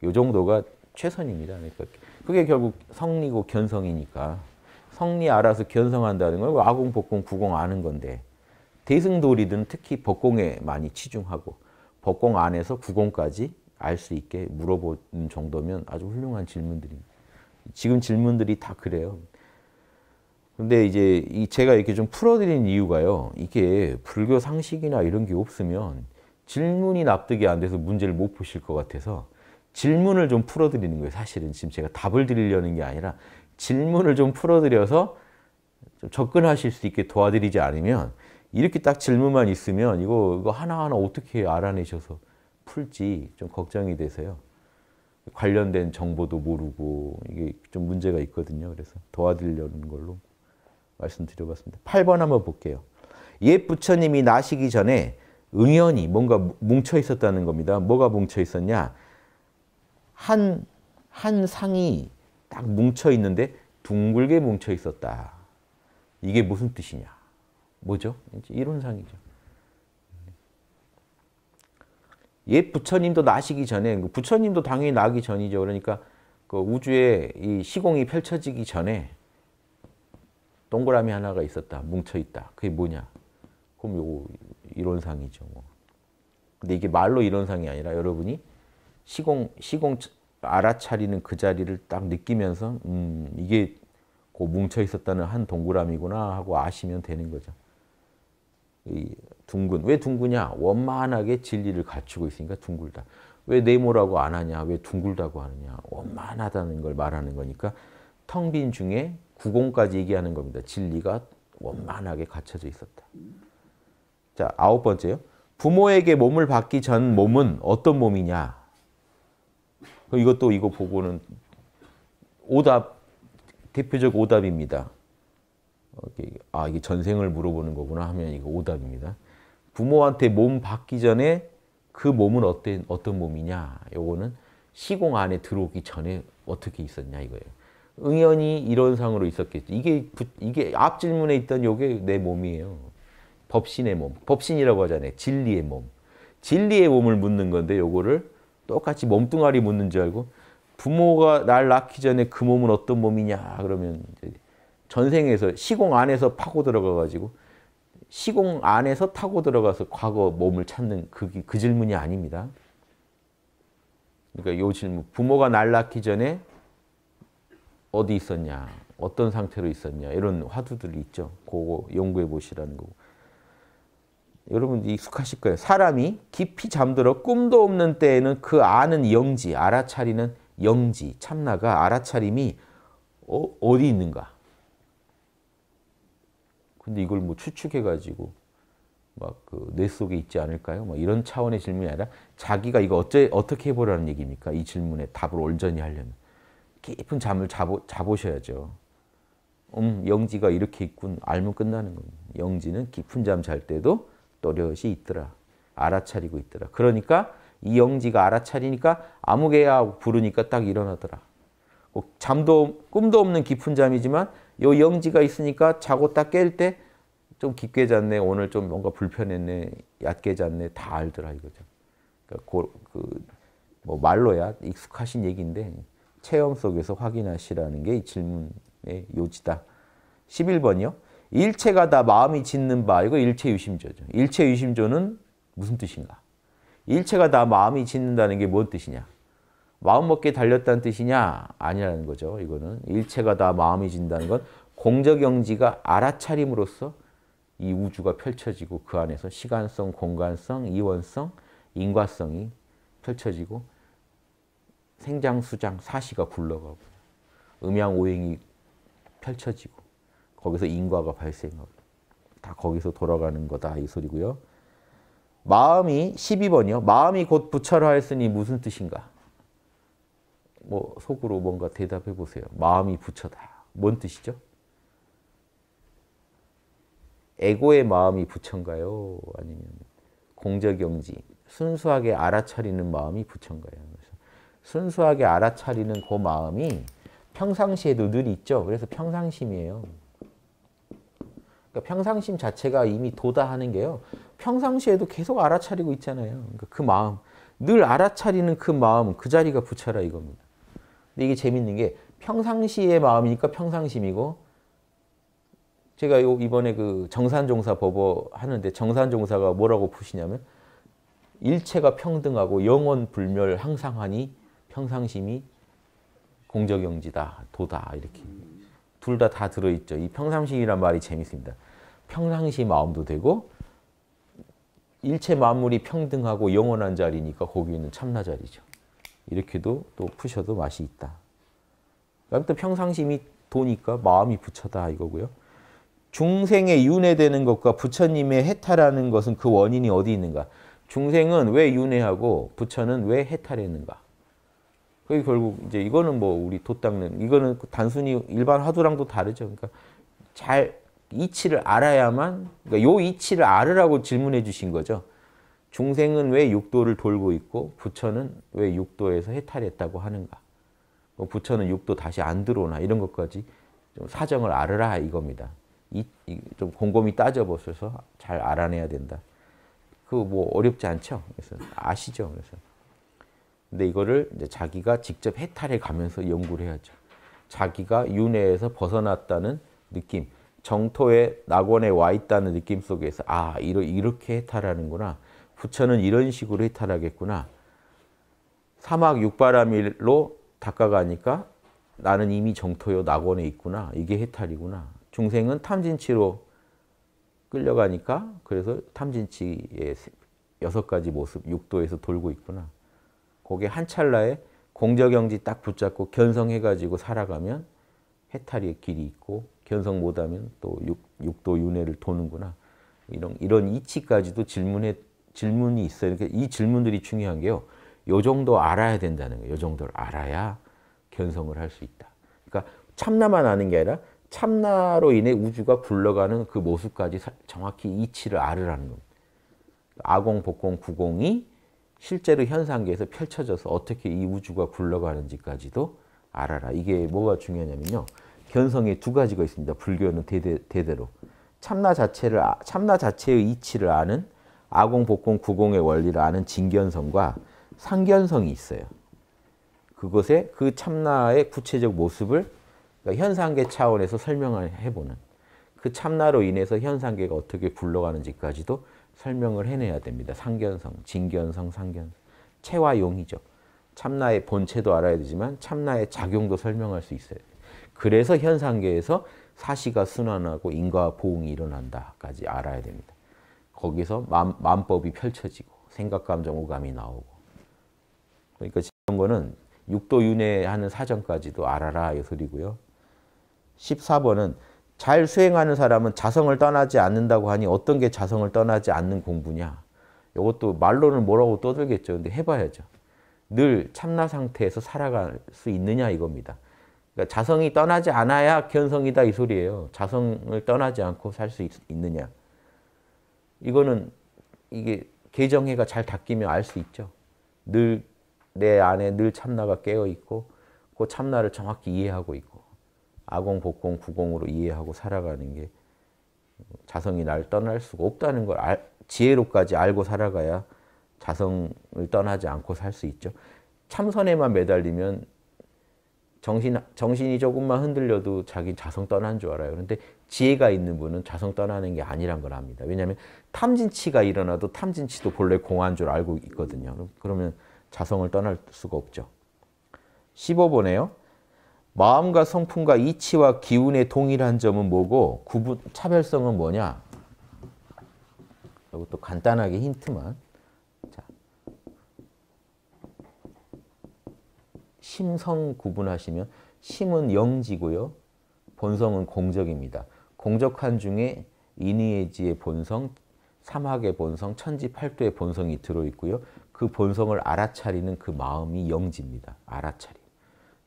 Speaker 1: 요 정도가 최선입니다. 그러니까 그게 결국 성리고 견성이니까 성리 알아서 견성한다는 건 아공, 복공, 구공 아는 건데 대승돌이든 특히 법공에 많이 치중하고 법공 안에서 구공까지 알수 있게 물어보는 정도면 아주 훌륭한 질문들입니다. 지금 질문들이 다 그래요. 근데 이제 이 제가 이렇게 좀 풀어드린 이유가요. 이게 불교 상식이나 이런 게 없으면 질문이 납득이 안 돼서 문제를 못 보실 것 같아서 질문을 좀 풀어드리는 거예요. 사실은 지금 제가 답을 드리려는 게 아니라 질문을 좀 풀어드려서 좀 접근하실 수 있게 도와드리지 않으면 이렇게 딱 질문만 있으면 이거, 이거 하나하나 어떻게 알아내셔서 풀지 좀 걱정이 돼서요. 관련된 정보도 모르고 이게 좀 문제가 있거든요. 그래서 도와드리려는 걸로 말씀드려봤습니다. 8번 한번 볼게요. 옛 부처님이 나시기 전에 응연히 뭔가 뭉쳐 있었다는 겁니다. 뭐가 뭉쳐 있었냐? 한, 한 상이 딱 뭉쳐 있는데 둥글게 뭉쳐 있었다. 이게 무슨 뜻이냐? 뭐죠? 이론상이죠. 옛 부처님도 나시기 전에 그 부처님도 당연히 나기 전이죠. 그러니까 그 우주의 이 시공이 펼쳐지기 전에 동그라미 하나가 있었다. 뭉쳐 있다. 그게 뭐냐? 그럼 요거 이론상이죠. 뭐. 근데 이게 말로 이론상이 아니라 여러분이 시공 시공 알아차리는 그 자리를 딱 느끼면서 음, 이게 그 뭉쳐 있었다는 한 동그라미구나 하고 아시면 되는 거죠. 둥근. 왜둥근냐 원만하게 진리를 갖추고 있으니까 둥글다. 왜 네모라고 안 하냐? 왜 둥글다고 하느냐?
Speaker 2: 원만하다는
Speaker 1: 걸 말하는 거니까 텅 빈 중에 구공까지 얘기하는 겁니다. 진리가 원만하게 갖춰져 있었다. 자, 아홉 번째요. 부모에게 몸을 받기 전 몸은 어떤 몸이냐? 이것도 이거 보고는 오답, 대표적 오답입니다. 아, 이게 전생을 물어보는 거구나 하면 이거 오답입니다. 부모한테 몸 받기 전에 그 몸은 어떤, 어떤 몸이냐. 요거는 시공 안에 들어오기 전에 어떻게 있었냐 이거예요. 응연이 이론상으로 있었겠죠. 이게, 이게 앞 질문에 있던 요게 내 몸이에요. 법신의 몸. 법신이라고 하잖아요. 진리의 몸. 진리의 몸을 묻는 건데 요거를 똑같이 몸뚱아리 묻는 줄 알고 부모가 날 낳기 전에 그 몸은 어떤 몸이냐 그러면 전생에서 시공 안에서 파고 들어가 가지고 시공 안에서 타고 들어가서 과거 몸을 찾는 그, 그 질문이 아닙니다. 그러니까 요 질문, 부모가 날 낳기 전에 어디 있었냐, 어떤 상태로 있었냐 이런 화두들이 있죠. 그거 연구해 보시라는 거고. 여러분 익숙하실 거예요. 사람이 깊이 잠들어 꿈도 없는 때에는 그 아는 영지, 알아차리는 영지, 참나가 알아차림이 어, 어디 있는가? 근데 이걸 뭐 추측해가지고 막그뇌 속에 있지 않을까요? 뭐 이런 차원의 질문이 아니라 자기가 이거 어째, 어떻게 해보라는 얘기입니까? 이 질문에 답을 올전히 하려면 깊은 잠을 자보, 자보셔야죠. 음, 영지가 이렇게 있군. 알면 끝나는 겁니다. 영지는 깊은 잠 잘 때도 또렷이 있더라. 알아차리고 있더라. 그러니까 이 영지가 알아차리니까 아무개야 부르니까 딱 일어나더라. 잠도 꿈도 없는 깊은 잠이지만 요 영지가 있으니까 자고 딱 깰 때 좀 깊게 잤네, 오늘 좀 뭔가 불편했네, 얕게 잤네, 다 알더라 이거죠. 그 그, 뭐 말로야 익숙하신 얘기인데 체험 속에서 확인하시라는 게 이 질문의 요지다. 11번이요. 일체가 다 마음이 짓는 바, 이거 일체 유심조죠. 일체 유심조는 무슨 뜻인가? 일체가 다 마음이 짓는다는 게 뭔 뜻이냐? 마음먹기에 달렸다는 뜻이냐? 아니라는 거죠. 이거는 일체가 다 마음이 진다는 건 공적영지가 알아차림으로써 이 우주가 펼쳐지고 그 안에서 시간성, 공간성, 이원성, 인과성이 펼쳐지고 생장수장 사시가 굴러가고 음양오행이 펼쳐지고 거기서 인과가 발생하고 다 거기서 돌아가는 거다 이 소리고요. 마음이 12번이요. 마음이 곧 부처라 했으니 무슨 뜻인가? 뭐 속으로 뭔가 대답해 보세요. 마음이 부처다. 뭔 뜻이죠? 에고의 마음이 부처인가요? 아니면 공적영지, 순수하게 알아차리는 마음이 부처인가요? 그래서 순수하게 알아차리는 그 마음이 평상시에도 늘 있죠. 그래서 평상심이에요. 그러니까 평상심 자체가 이미 도다하는 게요. 평상시에도 계속 알아차리고 있잖아요. 그러니까 그 마음, 늘 알아차리는 그 마음, 그 자리가 부처라 이겁니다. 근데 이게 재밌는 게 평상시의 마음이니까 평상심이고 제가 이번에 그 정산종사 법어 하는데 정산종사가 뭐라고 푸시냐면 일체가 평등하고 영원 불멸 항상하니 평상심이 공적영지다 도다 이렇게 둘 다 다 들어있죠. 이 평상심이란 말이 재밌습니다. 평상시 마음도 되고 일체 만물이 평등하고 영원한 자리니까 거기 있는 참나 자리죠. 이렇게도 또 푸셔도 맛이 있다. 그다음 평상심이 도니까 마음이 부처다 이거고요. 중생의 윤회되는 것과 부처님의 해탈하는 것은 그 원인이 어디 있는가? 중생은 왜 윤회하고 부처는 왜 해탈했는가? 그게 결국 이제 이거는 뭐 우리 돛닦는 이거는 단순히 일반 화두랑도 다르죠. 그러니까 잘 이치를 알아야만 그러니까 요 이치를 알으라고 질문해 주신 거죠. 중생은 왜 육도를 돌고 있고 부처는 왜 육도에서 해탈했다고 하는가? 뭐 부처는 육도 다시 안 들어오나 이런 것까지 좀 사정을 알아라 이겁니다. 이, 이좀 곰곰이 따져보셔서 잘 알아내야 된다. 그 뭐 어렵지 않죠? 그래서 아시죠? 그래서 근데 이거를 이제 자기가 직접 해탈해 가면서 연구를 해야죠. 자기가 윤회에서 벗어났다는 느낌, 정토의 낙원에 와 있다는 느낌 속에서 아 이러, 이렇게 해탈하는구나. 부처는 이런 식으로 해탈하겠구나. 사막 육바람일로 닦아가니까 나는 이미 정토요 낙원에 있구나. 이게 해탈이구나. 중생은 탐진치로 끌려가니까 그래서 탐진치의 여섯 가지 모습 육도에서 돌고 있구나. 거기에 한 찰나에 공저경지 딱 붙잡고 견성해가지고 살아가면 해탈의 길이 있고 견성 못하면 또 육, 도 윤회를 도는구나. 이런, 이런 이치까지도 질문해 질문이 있어요. 그러니까 이 질문들이 중요한 게요. 요 정도 알아야 된다는 거예요. 요 정도를 알아야 견성을 할 수 있다. 그러니까 참나만 아는 게 아니라 참나로 인해 우주가 굴러가는 그 모습까지 정확히 이치를 알으라는 겁니다. 아공, 복공, 구공이 실제로 현상계에서 펼쳐져서 어떻게 이 우주가 굴러가는지까지도 알아라. 이게 뭐가 중요하냐면요. 견성에 두 가지가 있습니다. 불교는 대대, 대대로. 참나 자체를, 아, 참나 자체의 이치를 아는 아공, 복공, 구공의 원리를 아는 진견성과 상견성이 있어요. 그것의 그 참나의 구체적 모습을 그러니까 현상계 차원에서 설명을 해보는 그 참나로 인해서 현상계가 어떻게 굴러가는지까지도 설명을 해내야 됩니다. 상견성, 진견성, 상견 체화용이죠. 참나의 본체도 알아야 되지만 참나의 작용도 설명할 수 있어요. 그래서 현상계에서 사시가 순환하고 인과 보응이 일어난다까지 알아야 됩니다. 거기서 만, 만법이 펼쳐지고 생각, 감정, 오감이 나오고 그러니까 이런 거는 육도윤회하는 사정까지도 알아라 이 소리고요. 14번은 잘 수행하는 사람은 자성을 떠나지 않는다고 하니 어떤 게 자성을 떠나지 않는 공부냐. 이것도 말로는 뭐라고 떠들겠죠. 근데 해봐야죠. 늘 참나 상태에서 살아갈 수 있느냐 이겁니다. 그러니까 자성이 떠나지 않아야 견성이다 이 소리예요. 자성을 떠나지 않고 살 수 있느냐. 이거는 이게 계정해가 잘 닦이면 알 수 있죠. 늘 내 안에 늘 참나가 깨어 있고 그 참나를 정확히 이해하고 있고 아공, 복공, 구공으로 이해하고 살아가는 게 자성이 날 떠날 수가 없다는 걸 알, 지혜로까지 알고 살아가야 자성을 떠나지 않고 살 수 있죠. 참선에만 매달리면 정신, 정신이 조금만 흔들려도 자기 자성 떠난 줄 알아요. 그런데 지혜가 있는 분은 자성 떠나는 게 아니란 걸 압니다. 왜냐하면 탐진치가 일어나도 탐진치도 본래 공한 줄 알고 있거든요. 그러면 자성을 떠날 수가 없죠. 15번에요. 마음과 성품과 이치와 기운의 동일한 점은 뭐고 구분 차별성은 뭐냐? 이것도 간단하게 힌트만. 자. 심성 구분하시면 심은 영지고요. 본성은 공적입니다. 공적한 중에 이니에지의 본성, 삼학의 본성, 천지팔도의 본성이 들어있고요. 그 본성을 알아차리는 그 마음이 영지입니다. 알아차림.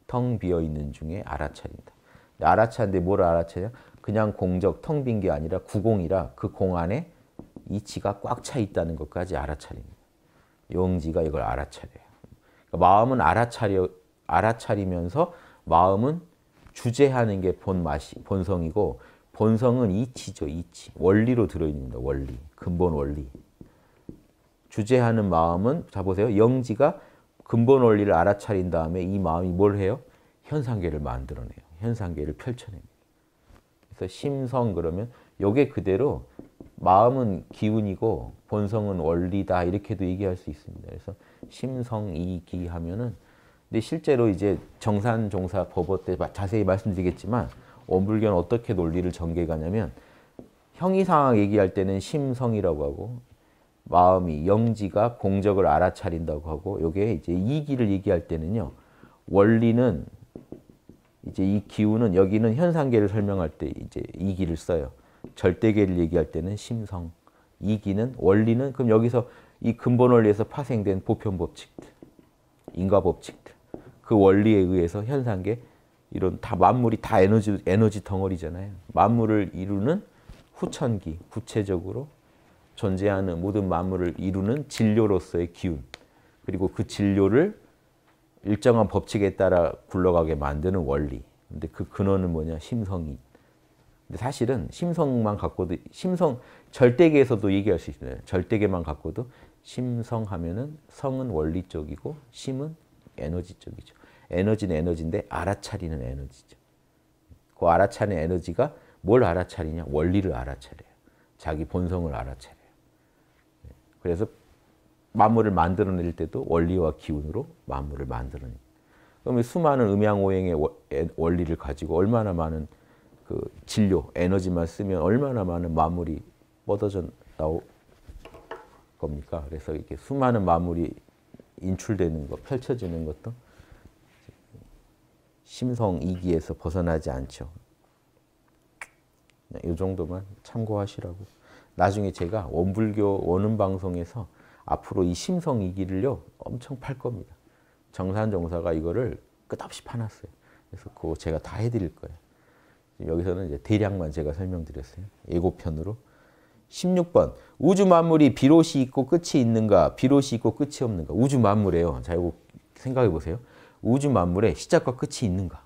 Speaker 1: 텅 비어있는 중에 알아차린다. 알아차는데 뭘 알아차냐? 그냥 공적, 텅 빈 게 아니라 구공이라 그 공 안에 이치가 꽉 차 있다는 것까지 알아차립니다. 영지가 이걸 알아차려요. 그러니까 마음은 알아차려, 알아차리면서 마음은 주제하는 게본 맛이, 본성이고 본성은 이치죠, 이치. 원리로 들어있는다, 원리. 근본 원리. 주제하는 마음은, 자 보세요. 영지가 근본 원리를 알아차린 다음에 이 마음이 뭘 해요? 현상계를 만들어내요. 현상계를 펼쳐냅니다. 그래서 심성 그러면 요게 그대로 마음은 기운이고 본성은 원리다 이렇게도 얘기할 수 있습니다. 그래서 심성이기 하면은 근데 실제로 이제 정산 종사 법어 때 자세히 말씀드리겠지만 원불교는 어떻게 논리를 전개가냐면 형이상황 얘기할 때는 심성이라고 하고 마음이 영지가 공적을 알아차린다고 하고 이게 이제 이기를 얘기할 때는요. 원리는 이제 이 기우는 여기는 현상계를 설명할 때 이제 이기를 써요. 절대계를 얘기할 때는 심성. 이기는 원리는 그럼 여기서 이 근본 원리에서 파생된 보편 법칙들, 인과 법칙들 그 원리에 의해서 현상계 이런 다 만물이 다 에너지 에너지 덩어리잖아요. 만물을 이루는 후천기, 구체적으로 존재하는 모든 만물을 이루는 진료로서의 기운. 그리고 그 진료를 일정한 법칙에 따라 굴러가게 만드는 원리. 근데 그 근원은 뭐냐? 심성이. 근데 사실은 심성만 갖고도 심성 절대계에서도 얘기할 수 있어요. 절대계만 갖고도 심성하면은 성은 원리 쪽이고 심은 에너지 쪽이죠. 에너지는 에너지인데 알아차리는 에너지죠. 그 알아차리는 에너지가 뭘 알아차리냐? 원리를 알아차려요. 자기 본성을 알아차려요. 그래서 만물을 만들어낼 때도 원리와 기운으로 만물을 만들어내 그러면 수많은 음양오행의 원리를 가지고 얼마나 많은 그 진료, 에너지만 쓰면 얼마나 많은 마물이 뻗어져 나올 겁니까? 그래서 이렇게 수많은 마물이 인출되는 것, 펼쳐지는 것도 심성 이기에서 벗어나지 않죠. 이 네, 정도만 참고하시라고. 나중에 제가 원불교 원음 방송에서 앞으로 이 심성 이기를요 엄청 팔 겁니다. 정산 정사가 이거를 끝없이 파놨어요. 그래서 그거 제가 다 해드릴 거예요. 여기서는 이제 대략만 제가 설명드렸어요. 예고편으로. 16번 우주 만물이 비롯이 있고 끝이 있는가 비롯이 있고 끝이 없는가 우주 만물이에요. 자 이거 생각해 보세요. 우주 만물의 시작과 끝이 있는가?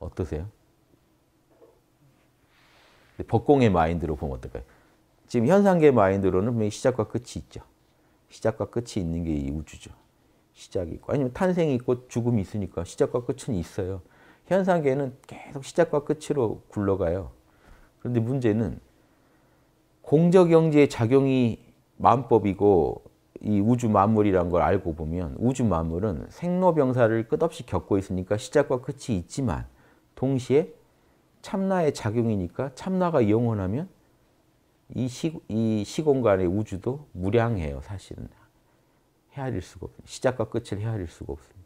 Speaker 1: 어떠세요? 법공의 마인드로 보면 어떨까요? 지금 현상계 마인드로는 시작과 끝이 있죠. 시작과 끝이 있는 게 이 우주죠. 시작이 있고 아니면 탄생이 있고 죽음이 있으니까 시작과 끝은 있어요. 현상계는 계속 시작과 끝으로 굴러가요. 그런데 문제는 공적영지의 작용이 만법이고 이 우주 만물이란 걸 알고 보면 우주 만물은 생로병사를 끝없이 겪고 있으니까 시작과 끝이 있지만 동시에 참나의 작용이니까 참나가 영원하면 이, 시, 이 시공간의 우주도 무량해요 사실은 헤아릴 수가 없어요 시작과 끝을 헤아릴 수가 없습니다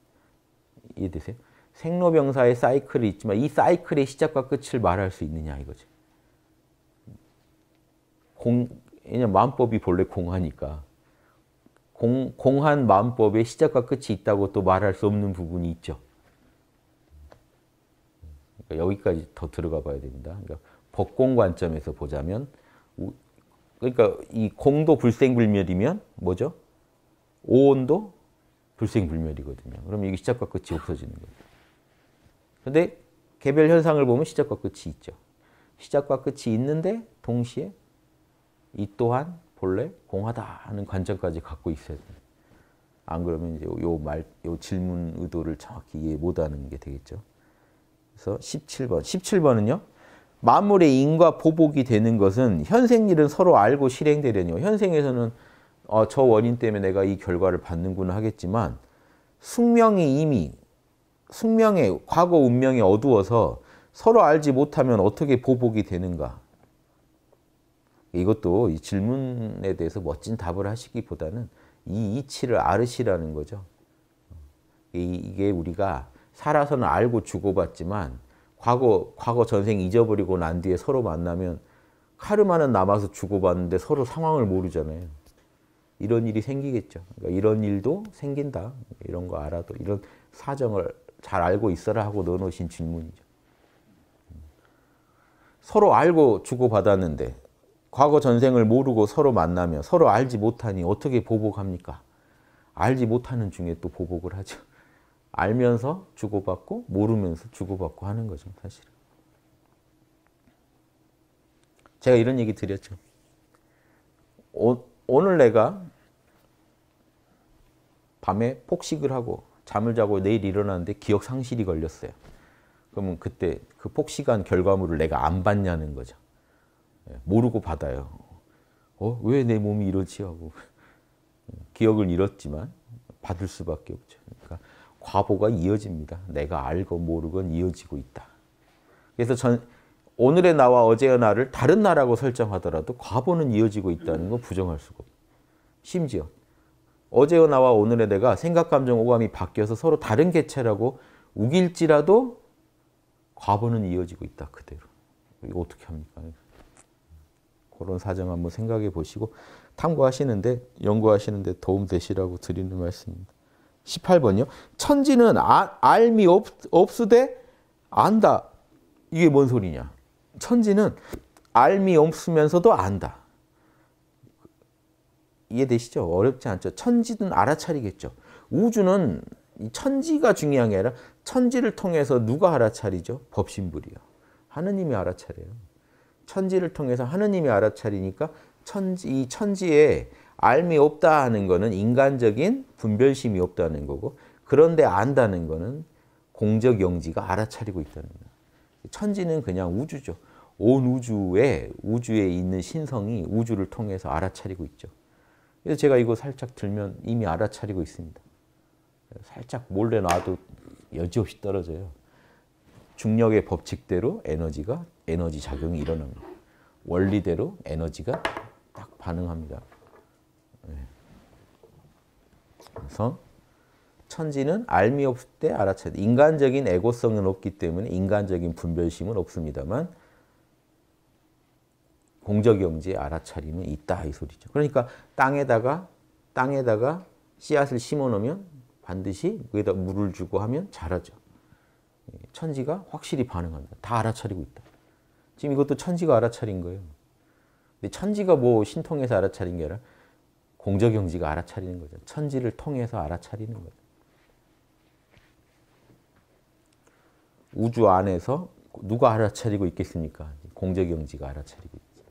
Speaker 1: 이해되세요? 생로병사의 사이클이 있지만 이 사이클의 시작과 끝을 말할 수 있느냐 이거죠 공, 왜냐 면만법이 본래 공하니까 공, 공한 마음법의 시작과 끝이 있다고 또 말할 수 없는 부분이 있죠. 그러니까 여기까지 더 들어가 봐야 됩니다. 그러니까 법공 관점에서 보자면 그러니까 이 공도 불생불멸이면 뭐죠? 오온도 불생불멸이거든요. 그럼 이게 시작과 끝이 없어지는 거예요. 그런데 개별 현상을 보면 시작과 끝이 있죠. 시작과 끝이 있는데 동시에 이 또한 본래 공하다는 하 관점까지 갖고 있어야 돼요. 안 그러면 이제 요 말, 요 질문 의도를 정확히 이해 못하는 게 되겠죠. 그래서 17번. 17번은요. 만물의 인과 보복이 되는 것은 현생일은 서로 알고 실행되려니요. 현생에서는 어, 저 원인 때문에 내가 이 결과를 받는구나 하겠지만 숙명이 이미 숙명의 과거 운명이 어두워서 서로 알지 못하면 어떻게 보복이 되는가. 이것도 이 질문에 대해서 멋진 답을 하시기보다는 이 이치를 아르시라는 거죠. 이게 우리가 살아서는 알고 주고받지만 과거 과거 전생 잊어버리고 난 뒤에 서로 만나면 카르마는 남아서 주고받는데 서로 상황을 모르잖아요. 이런 일이 생기겠죠. 그러니까 이런 일도 생긴다. 이런 거 알아도 이런 사정을 잘 알고 있어라 하고 넣어놓으신 질문이죠. 음. 서로 알고 주고받았는데 과거 전생을 모르고 서로 만나며 서로 알지 못하니 어떻게 보복합니까? 알지 못하는 중에 또 보복을 하죠. 알면서 주고받고 모르면서 주고받고 하는 거죠, 사실 제가 이런 얘기 드렸죠. 오, 오늘 내가 밤에 폭식을 하고 잠을 자고 내일 일어나는데 기억 상실이 걸렸어요. 그러면 그때 그 폭식한 결과물을 내가 안 봤냐는 거죠. 예, 모르고 받아요. 어, 왜 내 몸이 이러지 하고 기억을 잃었지만 받을 수밖에 없죠. 그러니까 과보가 이어집니다. 내가 알고 모르건 이어지고 있다. 그래서 전 오늘의 나와 어제의 나를 다른 나라고 설정하더라도 과보는 이어지고 있다는 건 부정할 수가 없어요. 심지어 어제의 나와 오늘의 내가 생각, 감정, 오감이 바뀌어서 서로 다른 개체라고 우길지라도 과보는 이어지고 있다 그대로. 이거 어떻게 합니까? 그런 사정 한번 생각해 보시고 탐구하시는데 연구하시는데 도움 되시라고 드리는 말씀입니다. 18번요. 천지는 아, 알미 없, 없으되 안다. 이게 뭔 소리냐? 천지는 알미 없으면서도 안다. 이해되시죠? 어렵지 않죠. 천지든 알아차리겠죠. 우주는 천지가 중요한 게 아니라 천지를 통해서 누가 알아차리죠? 법신불이요. 하느님이 알아차려요. 천지를 통해서 하느님이 알아차리니까 천지, 이 천지에 알미 없다 하는 거는 인간적인 분별심이 없다는 거고 그런데 안다는 거는 공적 영지가 알아차리고 있다는 거예요. 천지는 그냥 우주죠. 온 우주에 우주에 있는 신성이 우주를 통해서 알아차리고 있죠. 그래서 제가 이거 살짝 들면 이미 알아차리고 있습니다. 살짝 몰래 놔도 여지없이 떨어져요. 중력의 법칙대로 에너지가 에너지 작용이 일어납니다. 원리대로 에너지가 딱 반응합니다. 네. 그래서 천지는 알미 없을 때알아차 인간적인 에고성은 없기 때문에 인간적인 분별심은 없습니다만 공적영지의 알아차림은 있다 이 소리죠. 그러니까 땅에다가 땅에다가 씨앗을 심어 놓으면 반드시 거기다 물을 주고 하면 자라죠. 천지가 확실히 반응한다. 다 알아차리고 있다. 지금 이것도 천지가 알아차린 거예요. 근데 천지가 뭐 신통해서 알아차린 게 아니라 공적영지가 알아차리는 거죠. 천지를 통해서 알아차리는 거죠. 우주 안에서 누가 알아차리고 있겠습니까? 공적영지가 알아차리고 있죠.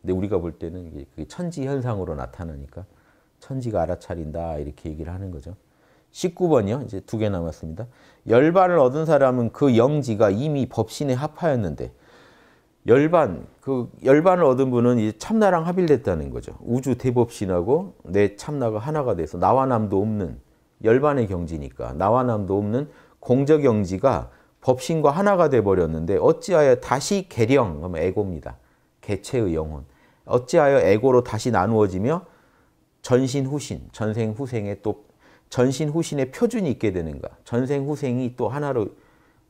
Speaker 1: 근데 우리가 볼 때는 그게 천지 현상으로 나타나니까 천지가 알아차린다 이렇게 얘기를 하는 거죠. 19번이요. 이제 두 개 남았습니다. 열반을 얻은 사람은 그 영지가 이미 법신에 합하였는데 열반, 그 열반을 얻은 분은 이제 참나랑 합일됐다는 거죠. 우주 대법신하고 내 참나가 하나가 돼서 나와 남도 없는 열반의 경지니까 나와 남도 없는 공적 영지가 법신과 하나가 돼버렸는데 어찌하여 다시 개령, 그러 에고입니다. 개체의 영혼. 어찌하여 에고로 다시 나누어지며 전신 후신, 전생 후생에 또 전신 후신의 표준이 있게 되는가? 전생 후생이 또 하나로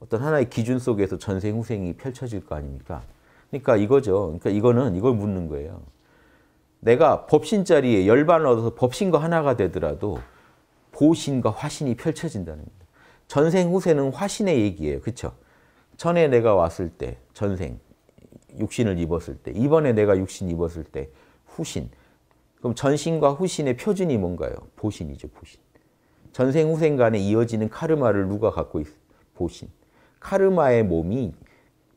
Speaker 1: 어떤 하나의 기준 속에서 전생 후생이 펼쳐질 거 아닙니까? 그러니까 이거죠. 그러니까 이거는 이걸 묻는 거예요. 내가 법신 자리에 열반을 얻어서 법신과 하나가 되더라도 보신과 화신이 펼쳐진다는 겁니다. 전생 후세는 화신의 얘기예요. 그렇죠? 전에 내가 왔을 때 전생, 육신을 입었을 때, 이번에 내가 육신 입었을 때 후신. 그럼 전신과 후신의 표준이 뭔가요? 보신이죠, 보신. 전생 후생 간에 이어지는 카르마를 누가 갖고 있, 보신. 카르마의 몸이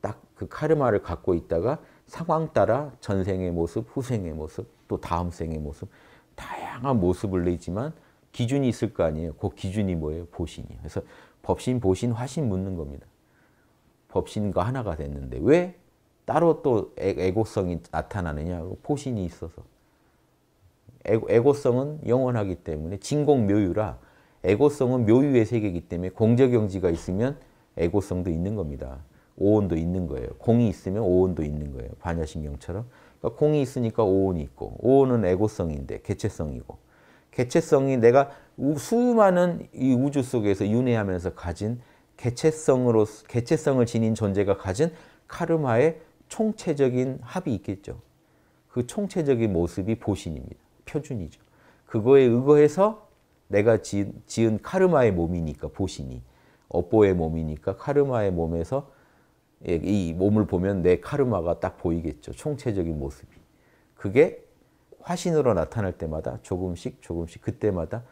Speaker 1: 딱 그 카르마를 갖고 있다가 상황 따라 전생의 모습, 후생의 모습, 또 다음 생의 모습, 다양한 모습을 내지만 기준이 있을 거 아니에요. 그 기준이 뭐예요? 보신이요. 그래서 법신, 보신, 화신 묻는 겁니다. 법신과 하나가 됐는데 왜 따로 또 애고성이 나타나느냐? 포신이 있어서. 애고, 성은 영원하기 때문에 진공묘유라 에고성은 묘유의 세계이기 때문에 공적영지가 있으면 에고성도 있는 겁니다. 오온도 있는 거예요. 공이 있으면 오온도 있는 거예요. 반야신경처럼. 그러니까 공이 있으니까 오온이 있고 오온은 에고성인데 개체성이고 개체성이 내가 수많은 이 우주 속에서 윤회하면서 가진 개체성으로 개체성을 지닌 존재가 가진 카르마의 총체적인 합이 있겠죠. 그 총체적인 모습이 보신입니다. 표준이죠. 그거에 의거해서 내가 지은 카르마의 몸이니까 보시니 업보의 몸이니까 카르마의 몸에서 예, 이 몸을 보면 내 카르마가 딱 보이겠죠. 총체적인 모습이. 그게 화신으로 나타날 때마다 조금씩 조금씩 그때마다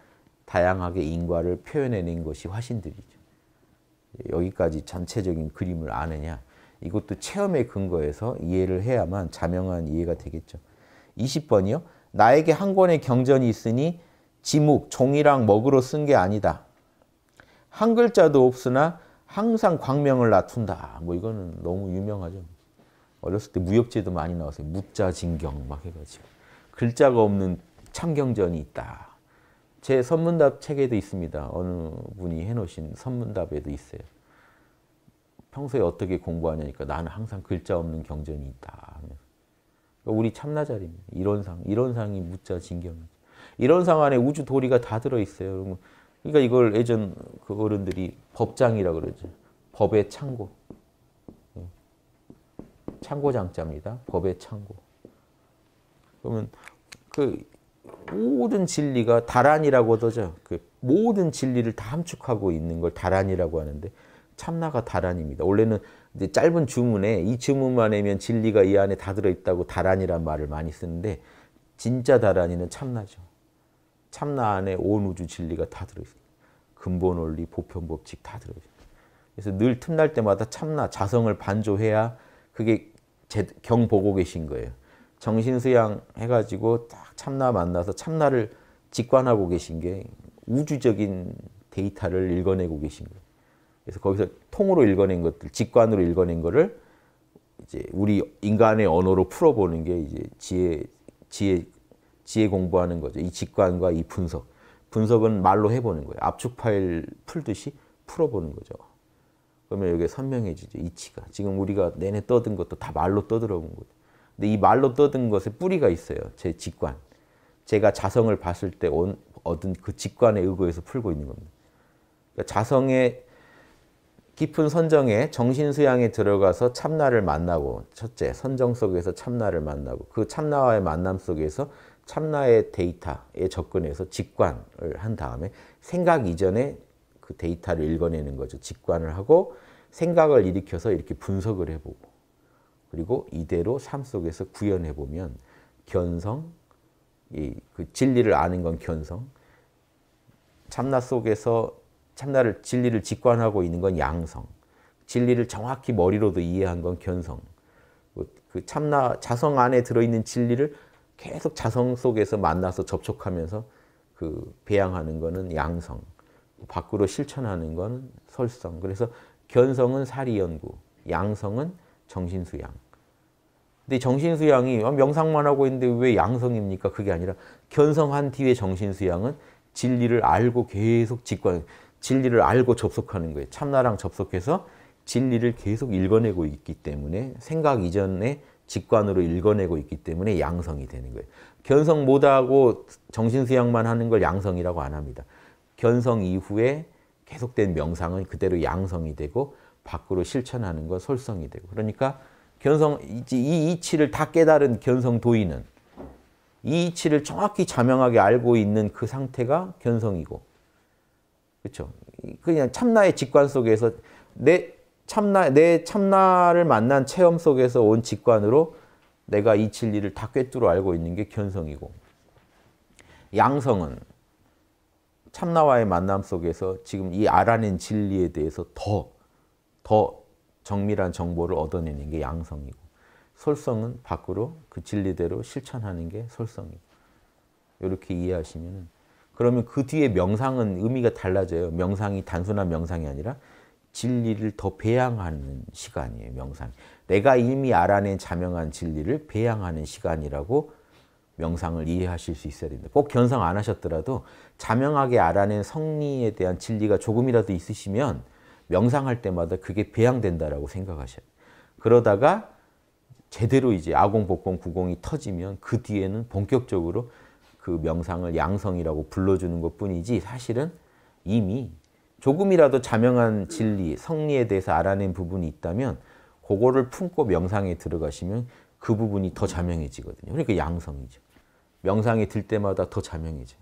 Speaker 1: 다양하게 인과를 표현해낸 것이 화신들이죠. 여기까지 전체적인 그림을 아느냐. 이것도 체험의 근거에서 이해를 해야만 자명한 이해가 되겠죠. 20번이요. 나에게 한 권의 경전이 있으니 지묵, 종이랑 먹으로 쓴 게 아니다. 한 글자도 없으나 항상 광명을 나툰다. 뭐 이거는 너무 유명하죠. 어렸을 때무협지도 많이 나왔어요. 묵자진경 막 해가지고. 글자가 없는 참경전이 있다. 제 선문답 책에도 있습니다. 어느 분이 해놓으신 선문답에도 있어요. 평소에 어떻게 공부하냐니까 나는 항상 글자 없는 경전이 있다. 우리 참나자리입니다. 이론상, 이론상이 묻자 진경이죠. 이런 상 안에 우주 도리가 다 들어있어요. 그러니까 이걸 예전 그 어른들이 법장이라 그러죠. 법의 창고. 예. 창고 장자입니다. 법의 창고. 그러면 그 모든 진리가 다란이라고 하죠. 그 모든 진리를 다 함축하고 있는 걸 다란이라고 하는데 참나가 다란입니다. 원래는 이제 짧은 주문에 이 주문만 내면 진리가 이 안에 다 들어있다고 다란이란 말을 많이 쓰는데 진짜 다란이는 참나죠. 참나 안에 온 우주 진리가 다 들어있습니다. 근본 원리, 보편 법칙 다들어있습니 그래서 늘 틈날 때마다 참나, 자성을 반조해야 그게 경 보고 계신 거예요. 정신수양 해가지고 딱 참나 만나서 참나를 직관하고 계신 게 우주적인 데이터를 읽어내고 계신 거예요. 그래서 거기서 통으로 읽어낸 것들, 직관으로 읽어낸 거를 이제 우리 인간의 언어로 풀어보는 게 이제 지혜, 지혜 지혜 공부하는 거죠. 이 직관과 이 분석. 분석은 말로 해보는 거예요. 압축 파일 풀듯이 풀어보는 거죠. 그러면 여기 선명해지죠. 이치가. 지금 우리가 내내 떠든 것도 다 말로 떠들어본 거죠. 근데 이 말로 떠든 것에 뿌리가 있어요. 제 직관. 제가 자성을 봤을 때 온, 얻은 그 직관에 의거해서 풀고 있는 겁니다. 그러니까 자성의 깊은 선정에 정신수양에 들어가서 참나를 만나고 첫째 선정 속에서 참나를 만나고 그 참나와의 만남 속에서 참나의 데이터에 접근해서 직관을 한 다음에 생각 이전에 그 데이터를 읽어내는 거죠. 직관을 하고 생각을 일으켜서 이렇게 분석을 해보고 그리고 이대로 삶 속에서 구현해보면 견성, 이그 진리를 아는 건 견성, 참나 속에서 참나를 진리를 직관하고 있는 건 양성, 진리를 정확히 머리로도 이해한 건 견성, 그 참나 자성 안에 들어있는 진리를 계속 자성 속에서 만나서 접촉하면서 그 배양하는 거는 양성, 밖으로 실천하는 건 설성. 그래서 견성은 사리연구, 양성은 정신수양. 근데 정신수양이 아, 명상만 하고 있는데 왜 양성입니까? 그게 아니라 견성한 뒤에 정신수양은 진리를 알고 계속 직관, 진리를 알고 접속하는 거예요. 참나랑 접속해서 진리를 계속 읽어내고 있기 때문에 생각 이전에 직관으로 읽어내고 있기 때문에 양성이 되는 거예요. 견성 못하고 정신수양만 하는 걸 양성이라고 안 합니다. 견성 이후에 계속된 명상은 그대로 양성이 되고 밖으로 실천하는 건 솔성이 되고 그러니까 견성 이 이치를 다 깨달은 견성 도인은 이 이치를 정확히 자명하게 알고 있는 그 상태가 견성이고 그렇죠. 그냥 참나의 직관 속에서 내 참나 내 참나를 만난 체험 속에서 온 직관으로 내가 이 진리를 다 꿰뚫어 알고 있는 게 견성이고 양성은 참나와의 만남 속에서 지금 이 알아낸 진리에 대해서 더, 더 정밀한 정보를 얻어내는 게 양성이고 솔성은 밖으로 그 진리대로 실천하는 게 솔성이고 이렇게 이해하시면 그러면 그 뒤에 명상은 의미가 달라져요. 명상이 단순한 명상이 아니라 진리를 더 배양하는 시간이에요, 명상. 내가 이미 알아낸 자명한 진리를 배양하는 시간이라고 명상을 이해하실 수 있어야 됩니다. 꼭 견상 안 하셨더라도 자명하게 알아낸 성리에 대한 진리가 조금이라도 있으시면 명상할 때마다 그게 배양된다라고 생각하셔요. 그러다가 제대로 이제 아공, 복공, 구공이 터지면 그 뒤에는 본격적으로 그 명상을 양성이라고 불러주는 것 뿐이지 사실은 이미 조금이라도 자명한 진리, 성리에 대해서 알아낸 부분이 있다면 그거를 품고 명상에 들어가시면 그 부분이 더 자명해지거든요. 그러니까 양성이죠. 명상에 들 때마다 더 자명해져요.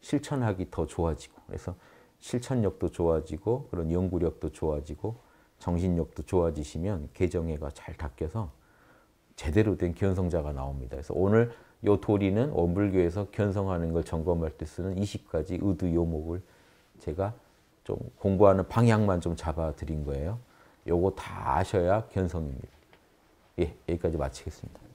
Speaker 1: 실천하기 더 좋아지고 그래서 실천력도 좋아지고 그런 연구력도 좋아지고 정신력도 좋아지시면 개정해가 잘 닦여서 제대로 된 견성자가 나옵니다. 그래서 오늘 요 도리는 원불교에서 견성하는 걸 점검할 때 쓰는 20가지 의두 요목을 제가 좀 공부하는 방향만 좀 잡아드린 거예요. 요거 다 아셔야 견성입니다. 예, 여기까지 마치겠습니다.